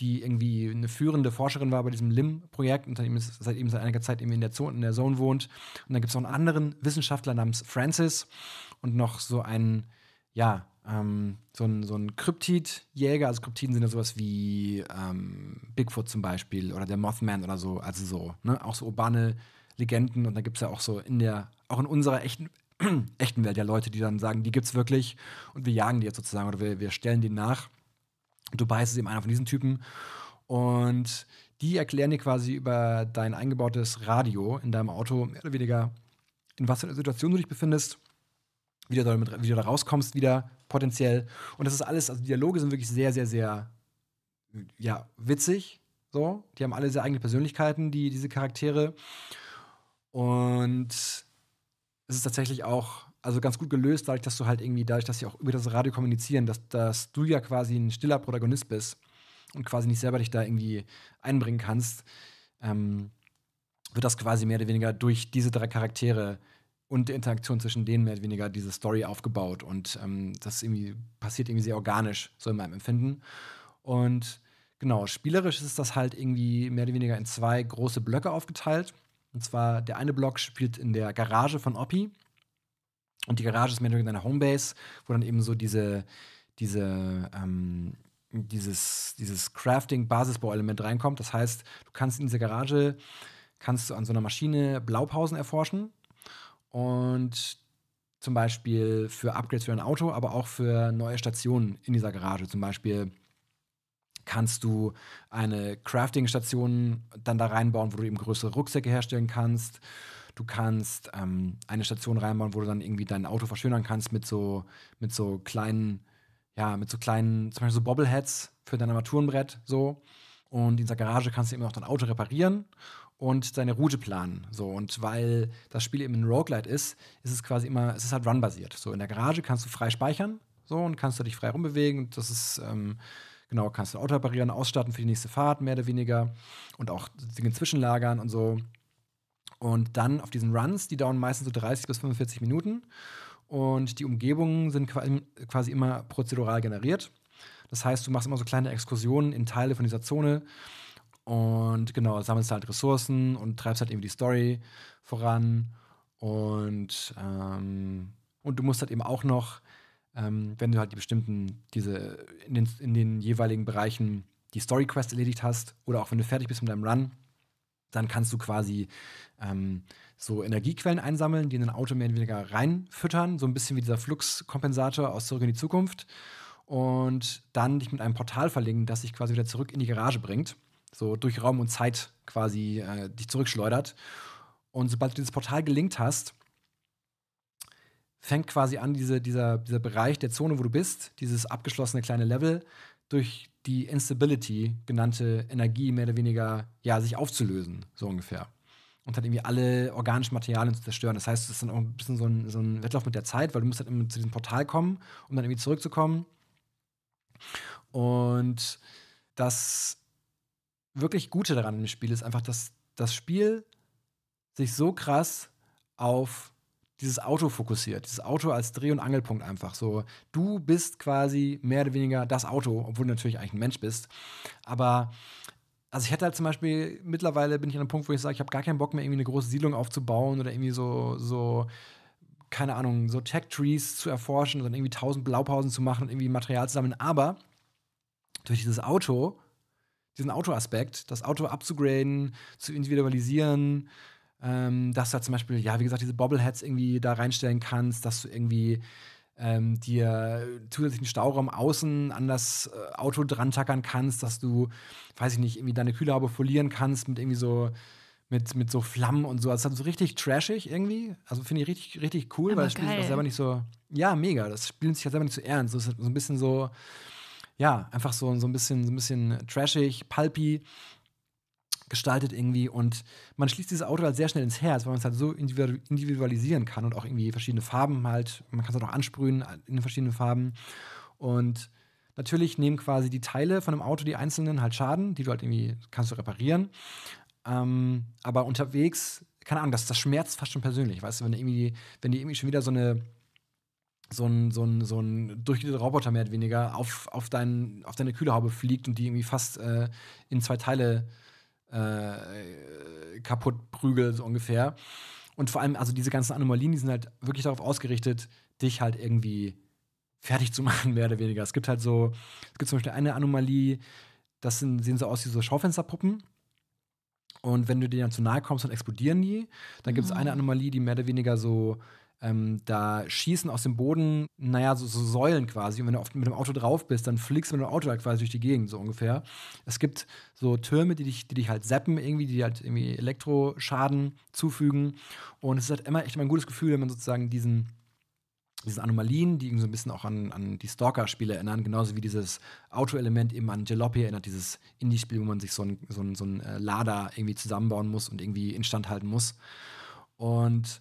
[SPEAKER 1] die irgendwie eine führende Forscherin war bei diesem LIM-Projekt und dann ist, seit eben seit einiger Zeit eben in der Zone, in der Zone wohnt. Und dann gibt es noch einen anderen Wissenschaftler namens Francis und noch so einen, ja, ähm, so ein, so Kryptid-Jäger. Also Kryptiden sind ja sowas wie ähm, Bigfoot zum Beispiel oder der Mothman oder so. Also so, ne? auch so urbane Legenden und da gibt es ja auch so in der, auch in unserer echten, echten Welt ja Leute, die dann sagen, die gibt es wirklich und wir jagen die jetzt sozusagen oder wir, wir stellen die nach. Dubai ist eben einer von diesen Typen und die erklären dir quasi über dein eingebautes Radio in deinem Auto mehr oder weniger, in was für einer Situation du dich befindest, wie du, damit, wie du da rauskommst, wieder potenziell. Und das ist alles, also Dialoge sind wirklich sehr, sehr, sehr, ja, witzig. So, die haben alle sehr eigene Persönlichkeiten, die, diese Charaktere. Und es ist tatsächlich auch also ganz gut gelöst, dadurch, dass du halt irgendwie, dadurch, dass sie auch über das Radio kommunizieren, dass, dass du ja quasi ein stiller Protagonist bist und quasi nicht selber dich da irgendwie einbringen kannst, ähm, wird das quasi mehr oder weniger durch diese drei Charaktere und die Interaktion zwischen denen mehr oder weniger diese Story aufgebaut. Und ähm, das irgendwie passiert irgendwie sehr organisch, so in meinem Empfinden. Und genau, spielerisch ist das halt irgendwie mehr oder weniger in zwei große Blöcke aufgeteilt. Und zwar der eine Block spielt in der Garage von Oppi. Und die Garage ist mehr oder weniger eine Homebase, wo dann eben so diese, diese, ähm, dieses, dieses Crafting-Basisbauelement reinkommt. Das heißt, du kannst in dieser Garage, kannst du an so einer Maschine Blaupausen erforschen und zum Beispiel für Upgrades für ein Auto, aber auch für neue Stationen in dieser Garage. Zum Beispiel kannst du eine Crafting-Station dann da reinbauen, wo du eben größere Rucksäcke herstellen kannst. Du kannst ähm, eine Station reinbauen, wo du dann irgendwie dein Auto verschönern kannst mit so, mit so kleinen, ja, mit so kleinen, zum Beispiel so Bobbleheads für dein Armaturenbrett so. Und in dieser Garage kannst du eben auch dein Auto reparieren und deine Route planen. So, und weil das Spiel eben ein Roguelite ist, ist es quasi immer, es ist halt run-basiert. So, in der Garage kannst du frei speichern, so, und kannst du dich frei rumbewegen. das ist, ähm, Genau, kannst du Auto reparieren, ausstatten für die nächste Fahrt, mehr oder weniger. Und auch Dinge zwischenlagern und so. Und dann auf diesen Runs, die dauern meistens so 30 bis 45 Minuten. Und die Umgebungen sind quasi immer prozedural generiert. Das heißt, du machst immer so kleine Exkursionen in Teile von dieser Zone und genau, sammelst halt Ressourcen und treibst halt irgendwie die Story voran. Und, ähm, und du musst halt eben auch noch ähm, wenn du halt die bestimmten, diese, in den, in den jeweiligen Bereichen die Story Quest erledigt hast oder auch wenn du fertig bist mit deinem Run, dann kannst du quasi ähm, so Energiequellen einsammeln, die in ein Auto mehr oder weniger reinfüttern, so ein bisschen wie dieser Fluxkompensator aus Zurück in die Zukunft. Und dann dich mit einem Portal verlinken, das dich quasi wieder zurück in die Garage bringt. So durch Raum und Zeit quasi äh, dich zurückschleudert. Und sobald du dieses Portal gelingt hast, fängt quasi an, diese, dieser, dieser Bereich der Zone, wo du bist, dieses abgeschlossene kleine Level, durch die Instability genannte Energie mehr oder weniger ja, sich aufzulösen, so ungefähr. Und halt irgendwie alle organischen Materialien zu zerstören. Das heißt, es ist dann auch ein bisschen so ein, so ein Wettlauf mit der Zeit, weil du musst halt immer zu diesem Portal kommen, um dann irgendwie zurückzukommen. Und das wirklich Gute daran im Spiel ist einfach, dass das Spiel sich so krass auf dieses Auto fokussiert, dieses Auto als Dreh- und Angelpunkt einfach. So, du bist quasi mehr oder weniger das Auto, obwohl du natürlich eigentlich ein Mensch bist. Aber also ich hätte halt zum Beispiel, mittlerweile bin ich an einem Punkt, wo ich sage, ich habe gar keinen Bock mehr, irgendwie eine große Siedlung aufzubauen oder irgendwie so, so keine Ahnung, so Tech-Trees zu erforschen und dann irgendwie tausend Blaupausen zu machen und irgendwie Material zu sammeln. Aber durch dieses Auto, diesen Autoaspekt, das Auto abzugraden, zu individualisieren, ähm, dass du halt zum Beispiel, ja, wie gesagt, diese Bobbleheads irgendwie da reinstellen kannst, dass du irgendwie ähm, dir zusätzlichen Stauraum außen an das äh, Auto dran tackern kannst, dass du, weiß ich nicht, irgendwie deine Kühlhaube folieren kannst mit irgendwie so mit, mit so Flammen und so. Also das ist halt so richtig trashig irgendwie. Also finde ich richtig, richtig cool, Aber weil das spielt sich auch halt selber nicht so. Ja, mega. Das spielt sich halt selber nicht so ernst. Das ist halt so ein bisschen so, ja, einfach so, so ein bisschen, so ein bisschen trashig, palpi gestaltet irgendwie und man schließt dieses Auto halt sehr schnell ins Herz, weil man es halt so individualisieren kann und auch irgendwie verschiedene Farben halt, man kann es halt auch ansprühen in verschiedenen Farben und natürlich nehmen quasi die Teile von einem Auto, die einzelnen halt Schaden, die du halt irgendwie kannst du reparieren, ähm, aber unterwegs, keine Ahnung, das, das schmerzt fast schon persönlich, weißt du, wenn, irgendwie, wenn die irgendwie schon wieder so eine so ein, so ein, so ein durchgehender Roboter mehr oder weniger auf, auf, dein, auf deine Kühlerhaube fliegt und die irgendwie fast äh, in zwei Teile äh, kaputt prügel, so ungefähr. Und vor allem, also diese ganzen Anomalien, die sind halt wirklich darauf ausgerichtet, dich halt irgendwie fertig zu machen, mehr oder weniger. Es gibt halt so, es gibt zum Beispiel eine Anomalie, das sind, sehen so aus wie so Schaufensterpuppen. Und wenn du denen dann zu nahe kommst, dann explodieren die. Dann gibt es mhm. eine Anomalie, die mehr oder weniger so ähm, da schießen aus dem Boden, naja, so, so, Säulen quasi. Und wenn du auf, mit dem Auto drauf bist, dann fliegst du mit dem Auto halt quasi durch die Gegend, so ungefähr. Es gibt so Türme, die dich, die dich halt seppen, irgendwie, die halt irgendwie Elektroschaden zufügen. Und es ist halt immer echt mal ein gutes Gefühl, wenn man sozusagen diesen diese Anomalien, die so ein bisschen auch an, an die Stalker-Spiele erinnern, genauso wie dieses Auto-Element eben an Jalopy erinnert, dieses Indie-Spiel, wo man sich so ein, so, ein, so ein äh, Lader irgendwie zusammenbauen muss und irgendwie instand halten muss. Und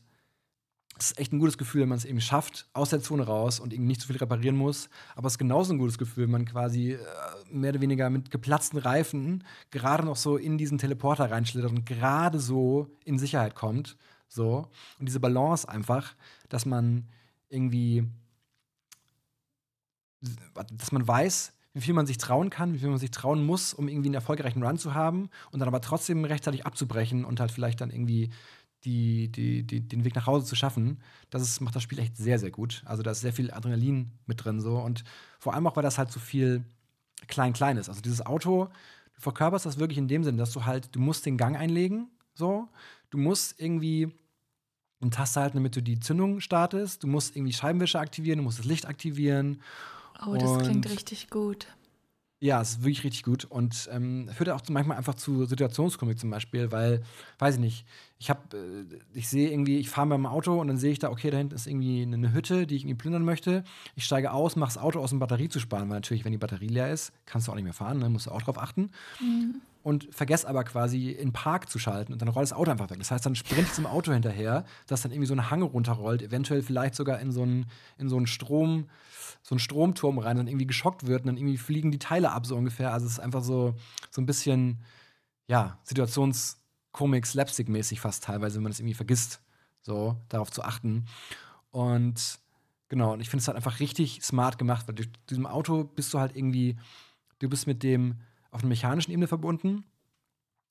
[SPEAKER 1] das ist echt ein gutes Gefühl, wenn man es eben schafft, aus der Zone raus und eben nicht zu viel reparieren muss. Aber es ist genauso ein gutes Gefühl, wenn man quasi äh, mehr oder weniger mit geplatzten Reifen gerade noch so in diesen Teleporter reinschlittert und gerade so in Sicherheit kommt. So. Und diese Balance einfach, dass man irgendwie, dass man weiß, wie viel man sich trauen kann, wie viel man sich trauen muss, um irgendwie einen erfolgreichen Run zu haben und dann aber trotzdem rechtzeitig abzubrechen und halt vielleicht dann irgendwie die, die, die, den Weg nach Hause zu schaffen, das ist, macht das Spiel echt sehr, sehr gut. Also da ist sehr viel Adrenalin mit drin so und vor allem auch, weil das halt so viel klein-klein ist. Also dieses Auto, du verkörperst das wirklich in dem Sinn, dass du halt, du musst den Gang einlegen, so, du musst irgendwie einen Taste halten, damit du die Zündung startest, du musst irgendwie Scheibenwischer aktivieren, du musst das Licht aktivieren. Oh, das klingt
[SPEAKER 2] richtig gut.
[SPEAKER 1] Ja, es ist wirklich richtig gut und ähm, führt auch manchmal einfach zu Situationskomik zum Beispiel, weil, weiß ich nicht, ich habe, äh, ich sehe irgendwie, ich fahre mit meinem Auto und dann sehe ich da, okay, da hinten ist irgendwie eine Hütte, die ich irgendwie plündern möchte. Ich steige aus, mache das Auto aus, um Batterie zu sparen, weil natürlich, wenn die Batterie leer ist, kannst du auch nicht mehr fahren, ne? musst du auch drauf achten. Mhm und vergesse aber quasi in Park zu schalten und dann rollt das Auto einfach weg. Das heißt, dann sprint ich zum Auto hinterher, dass dann irgendwie so eine Hange runterrollt, eventuell vielleicht sogar in so einen, in so einen Strom, so einen Stromturm rein dann irgendwie geschockt wird und dann irgendwie fliegen die Teile ab, so ungefähr. Also es ist einfach so, so ein bisschen, ja, Situationskomik, Slapstick-mäßig fast teilweise, wenn man es irgendwie vergisst, so darauf zu achten. Und genau, und ich finde es halt einfach richtig smart gemacht, weil durch diesem Auto bist du halt irgendwie, du bist mit dem auf einer mechanischen Ebene verbunden,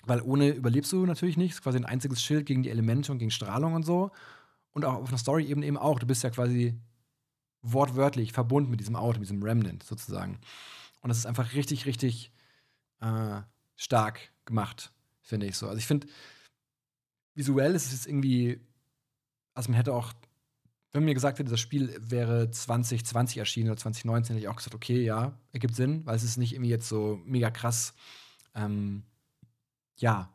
[SPEAKER 1] weil ohne überlebst du natürlich nichts, quasi ein einziges Schild gegen die Elemente und gegen Strahlung und so. Und auch auf einer Story-Ebene eben auch. Du bist ja quasi wortwörtlich verbunden mit diesem Auto, mit diesem Remnant sozusagen. Und das ist einfach richtig, richtig äh, stark gemacht, finde ich so. Also ich finde, visuell ist es jetzt irgendwie, also man hätte auch wenn mir gesagt hätte, das Spiel wäre 2020 erschienen oder 2019, hätte ich auch gesagt, okay, ja, ergibt Sinn, weil es ist nicht irgendwie jetzt so mega krass, ähm, ja,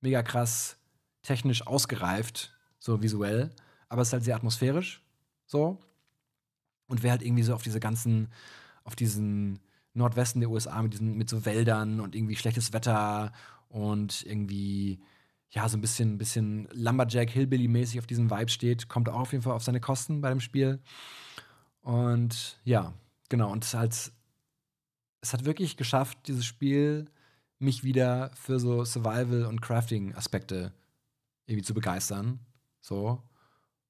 [SPEAKER 1] mega krass technisch ausgereift, so visuell, aber es ist halt sehr atmosphärisch, so. Und wäre halt irgendwie so auf diese ganzen, auf diesen Nordwesten der USA mit diesen, mit so Wäldern und irgendwie schlechtes Wetter und irgendwie ja, so ein bisschen, bisschen Lumberjack, Hillbilly-mäßig auf diesem Vibe steht, kommt auch auf jeden Fall auf seine Kosten bei dem Spiel. Und ja, genau. Und es, halt, es hat wirklich geschafft, dieses Spiel mich wieder für so Survival- und Crafting-Aspekte irgendwie zu begeistern. So.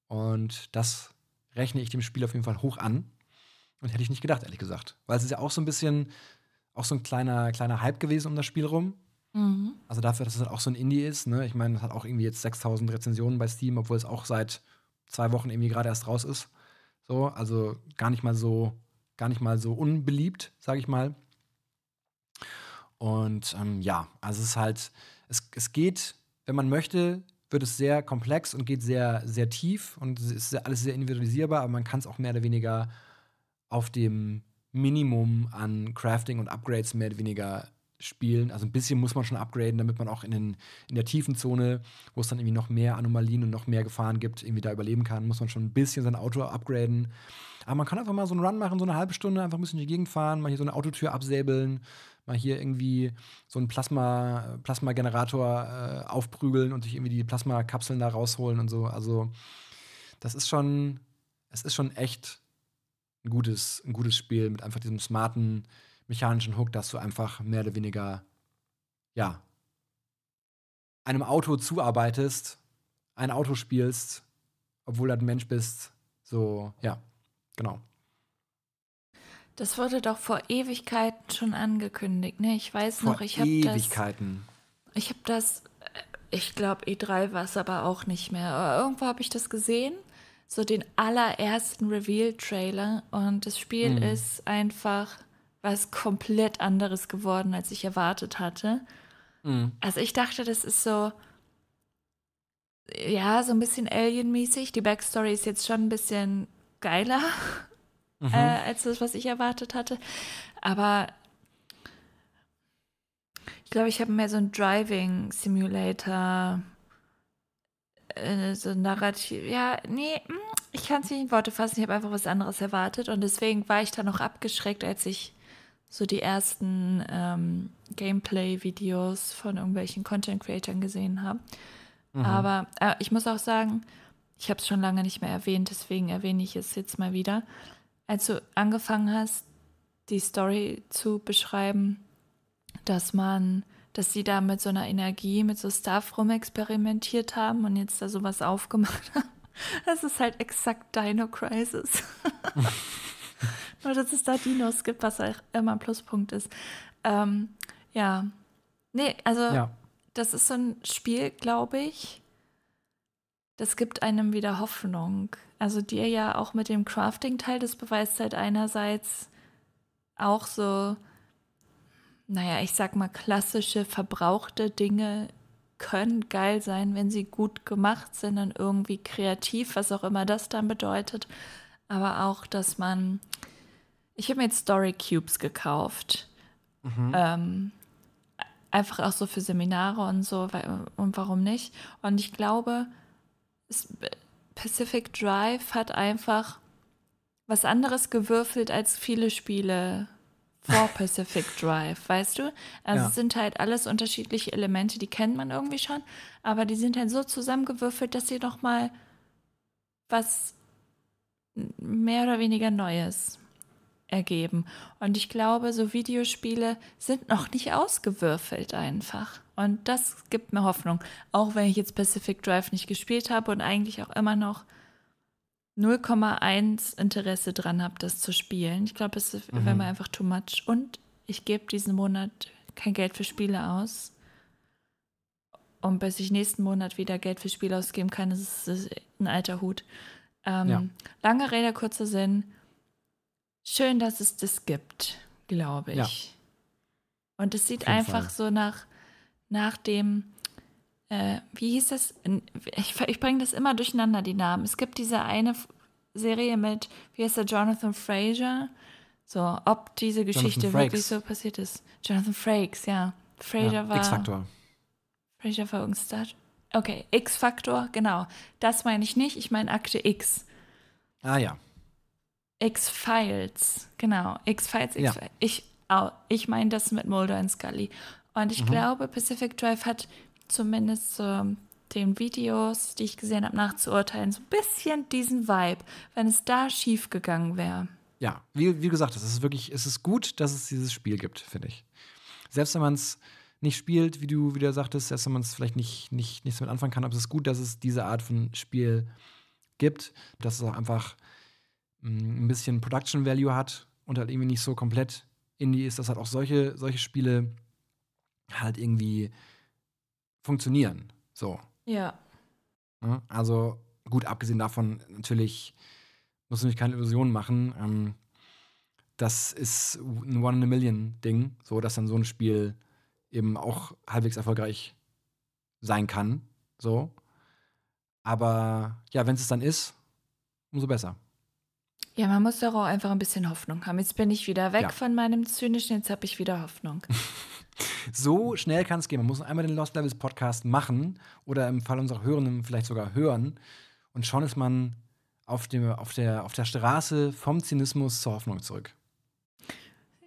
[SPEAKER 1] Und das rechne ich dem Spiel auf jeden Fall hoch an. Und hätte ich nicht gedacht, ehrlich gesagt. Weil es ist ja auch so ein bisschen, auch so ein kleiner, kleiner Hype gewesen um das Spiel rum. Mhm. Also dafür, dass es halt auch so ein Indie ist, ne? Ich meine, es hat auch irgendwie jetzt 6000 Rezensionen bei Steam, obwohl es auch seit zwei Wochen irgendwie gerade erst raus ist. So, also gar nicht mal so, gar nicht mal so unbeliebt, sage ich mal. Und ähm, ja, also es ist halt, es, es geht, wenn man möchte, wird es sehr komplex und geht sehr, sehr tief und es ist alles sehr individualisierbar, aber man kann es auch mehr oder weniger auf dem Minimum an Crafting und Upgrades mehr oder weniger spielen. Also ein bisschen muss man schon upgraden, damit man auch in, den, in der tiefen Zone, wo es dann irgendwie noch mehr Anomalien und noch mehr Gefahren gibt, irgendwie da überleben kann, muss man schon ein bisschen sein Auto upgraden. Aber man kann einfach mal so einen Run machen, so eine halbe Stunde, einfach ein bisschen in die Gegend fahren, mal hier so eine Autotür absäbeln, mal hier irgendwie so einen Plasma, plasma äh, aufprügeln und sich irgendwie die Plasmakapseln da rausholen und so. Also das ist schon, es ist schon echt ein gutes, ein gutes Spiel mit einfach diesem smarten, mechanischen Hook, dass du einfach mehr oder weniger, ja, einem Auto zuarbeitest, ein Auto spielst, obwohl du halt ein Mensch bist. So, ja, genau.
[SPEAKER 2] Das wurde doch vor Ewigkeiten schon angekündigt, ne? Ich weiß vor noch, ich habe das.
[SPEAKER 1] Ewigkeiten.
[SPEAKER 2] Ich habe das, äh, ich glaube, E3 war es aber auch nicht mehr. Aber irgendwo habe ich das gesehen, so den allerersten Reveal-Trailer. Und das Spiel mhm. ist einfach was komplett anderes geworden, als ich erwartet hatte. Mhm. Also ich dachte, das ist so, ja, so ein bisschen Alien-mäßig. Die Backstory ist jetzt schon ein bisschen geiler mhm. äh, als das, was ich erwartet hatte. Aber ich glaube, ich habe mehr so ein Driving Simulator, äh, so ein Narrativ. Ja, nee, hm, ich kann es nicht in Worte fassen. Ich habe einfach was anderes erwartet und deswegen war ich da noch abgeschreckt, als ich so die ersten ähm, Gameplay-Videos von irgendwelchen Content-Creatern gesehen habe. Mhm. Aber äh, ich muss auch sagen, ich habe es schon lange nicht mehr erwähnt, deswegen erwähne ich es jetzt mal wieder. Als du angefangen hast, die Story zu beschreiben, dass man, dass sie da mit so einer Energie, mit so Stuff rumexperimentiert haben und jetzt da sowas aufgemacht haben. Das ist halt exakt Dino Crisis. Nur, dass es da Dinos gibt, was auch immer ein Pluspunkt ist. Ähm, ja. Nee, also ja. das ist so ein Spiel, glaube ich, das gibt einem wieder Hoffnung. Also dir ja auch mit dem Crafting-Teil, das beweist halt einerseits auch so, naja, ich sag mal, klassische, verbrauchte Dinge können geil sein, wenn sie gut gemacht sind und irgendwie kreativ, was auch immer das dann bedeutet aber auch, dass man. Ich habe mir jetzt Story Cubes gekauft. Mhm. Ähm, einfach auch so für Seminare und so und warum nicht. Und ich glaube, Pacific Drive hat einfach was anderes gewürfelt als viele Spiele vor Pacific Drive, weißt du? Also ja. es sind halt alles unterschiedliche Elemente, die kennt man irgendwie schon, aber die sind halt so zusammengewürfelt, dass sie noch mal was mehr oder weniger Neues ergeben. Und ich glaube, so Videospiele sind noch nicht ausgewürfelt einfach. Und das gibt mir Hoffnung. Auch wenn ich jetzt Pacific Drive nicht gespielt habe und eigentlich auch immer noch 0,1 Interesse dran habe, das zu spielen. Ich glaube, es mhm. wäre mir einfach too much. Und ich gebe diesen Monat kein Geld für Spiele aus. Und bis ich nächsten Monat wieder Geld für Spiele ausgeben kann, ist es ein alter Hut. Ähm, ja. Lange Rede, kurzer Sinn. Schön, dass es das gibt, glaube ich. Ja. Und es sieht einfach Fall. so nach, nach dem, äh, wie hieß das? Ich, ich bringe das immer durcheinander, die Namen. Es gibt diese eine Serie mit, wie heißt der, Jonathan Fraser. So, ob diese Geschichte wirklich so passiert ist. Jonathan Frakes, ja. Fraser ja, war. X-Faktor. Fraser war irgendein Star Okay, X-Faktor, genau. Das meine ich nicht, ich meine Akte X. Ah ja. X-Files, genau. X-Files, X-Files. Ja. Ich, oh, ich meine das mit Mulder und Scully. Und ich mhm. glaube, Pacific Drive hat zumindest ähm, den Videos, die ich gesehen habe, nachzuurteilen, so ein bisschen diesen Vibe, wenn es da schiefgegangen wäre.
[SPEAKER 1] Ja, wie, wie gesagt, es ist wirklich, es ist gut, dass es dieses Spiel gibt, finde ich. Selbst wenn man es nicht spielt, wie du wieder sagtest, dass man es vielleicht nicht, nicht, nichts so anfangen kann, aber es ist gut, dass es diese Art von Spiel gibt, dass es auch einfach mh, mm, ein bisschen Production Value hat und halt irgendwie nicht so komplett Indie ist, dass halt auch solche, solche Spiele halt irgendwie funktionieren. So. Ja. Ne? Also gut, abgesehen davon, natürlich muss man sich keine Illusionen machen. Ähm, das ist ein One in a Million Ding, so dass dann so ein Spiel eben auch halbwegs erfolgreich sein kann. So. Aber ja, wenn es dann ist, umso besser.
[SPEAKER 2] Ja, man muss doch auch einfach ein bisschen Hoffnung haben. Jetzt bin ich wieder weg ja. von meinem Zynischen, jetzt habe ich wieder Hoffnung.
[SPEAKER 1] so schnell kann es gehen. Man muss einmal den Lost Levels Podcast machen oder im Fall unserer Hörenden vielleicht sogar hören und schon ist man auf, dem, auf, der, auf der Straße vom Zynismus zur Hoffnung zurück.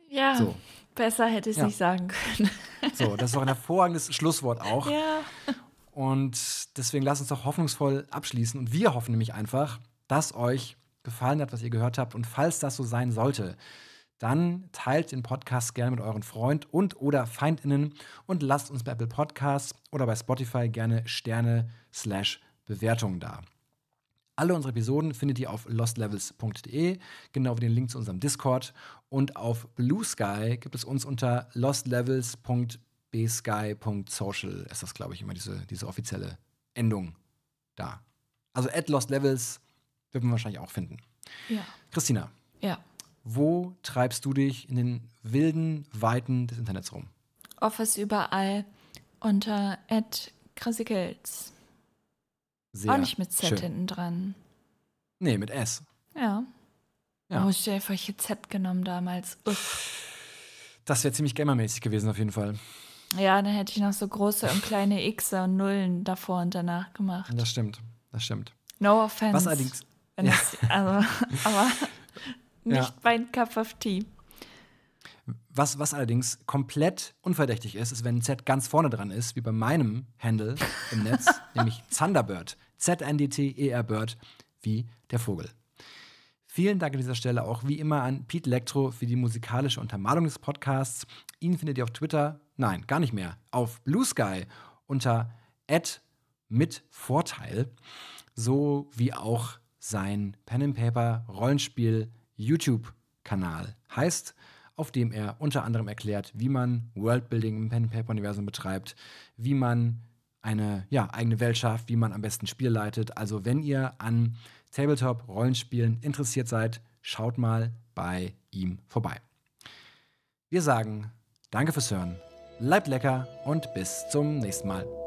[SPEAKER 2] Ja, so. besser hätte ich es ja. nicht sagen können. So, das
[SPEAKER 1] ist doch ein hervorragendes Schlusswort auch. Ja. Und deswegen lasst uns doch hoffnungsvoll abschließen. Und wir hoffen nämlich einfach, dass euch gefallen hat, was ihr gehört habt. Und falls das so sein sollte, dann teilt den Podcast gerne mit euren Freund und oder FeindInnen und lasst uns bei Apple Podcasts oder bei Spotify gerne Sterne slash Bewertungen da. Alle unsere Episoden findet ihr auf lostlevels.de, genau wie den Link zu unserem Discord. Und auf Blue Sky gibt es uns unter lostlevels.de bsky.social ist das, glaube ich, immer diese, diese offizielle Endung da. Also at Lost Levels wird man wahrscheinlich auch finden. Ja. Christina. Ja. Wo treibst du dich in den wilden Weiten des Internets rum?
[SPEAKER 2] Office überall unter at Krasikels. Sehr Auch nicht mit Z schön. hinten dran.
[SPEAKER 1] Nee, mit S.
[SPEAKER 2] Ja. ja. Oh, stell dir vor, ich hätte Z genommen damals. Uff.
[SPEAKER 1] Das wäre ziemlich gamermäßig gewesen, auf jeden Fall.
[SPEAKER 2] Ja, dann hätte ich noch so große und kleine X und Nullen davor und danach gemacht.
[SPEAKER 1] Das stimmt, das stimmt. No offense. Was allerdings. Ja. Es, also, aber
[SPEAKER 2] nicht ja. mein Cup of Tea.
[SPEAKER 1] Was, was allerdings komplett unverdächtig ist, ist, wenn Z ganz vorne dran ist, wie bei meinem Handle im Netz, nämlich Thunderbird. Z-N-D-T-E-R-Bird, wie der Vogel. Vielen Dank an dieser Stelle auch wie immer an Pete Lectro für die musikalische Untermalung des Podcasts. Ihn findet ihr auf Twitter, nein, gar nicht mehr, auf Blue Sky unter Ad mit Vorteil, so wie auch sein Pen and Paper Rollenspiel YouTube Kanal heißt, auf dem er unter anderem erklärt, wie man Worldbuilding im Pen and Paper Universum betreibt, wie man eine ja, eigene Welt schafft, wie man am besten Spiel leitet. Also wenn ihr an Tabletop, Rollenspielen interessiert seid, schaut mal bei ihm vorbei. Wir sagen Danke fürs Hören, bleibt lecker und bis zum nächsten Mal.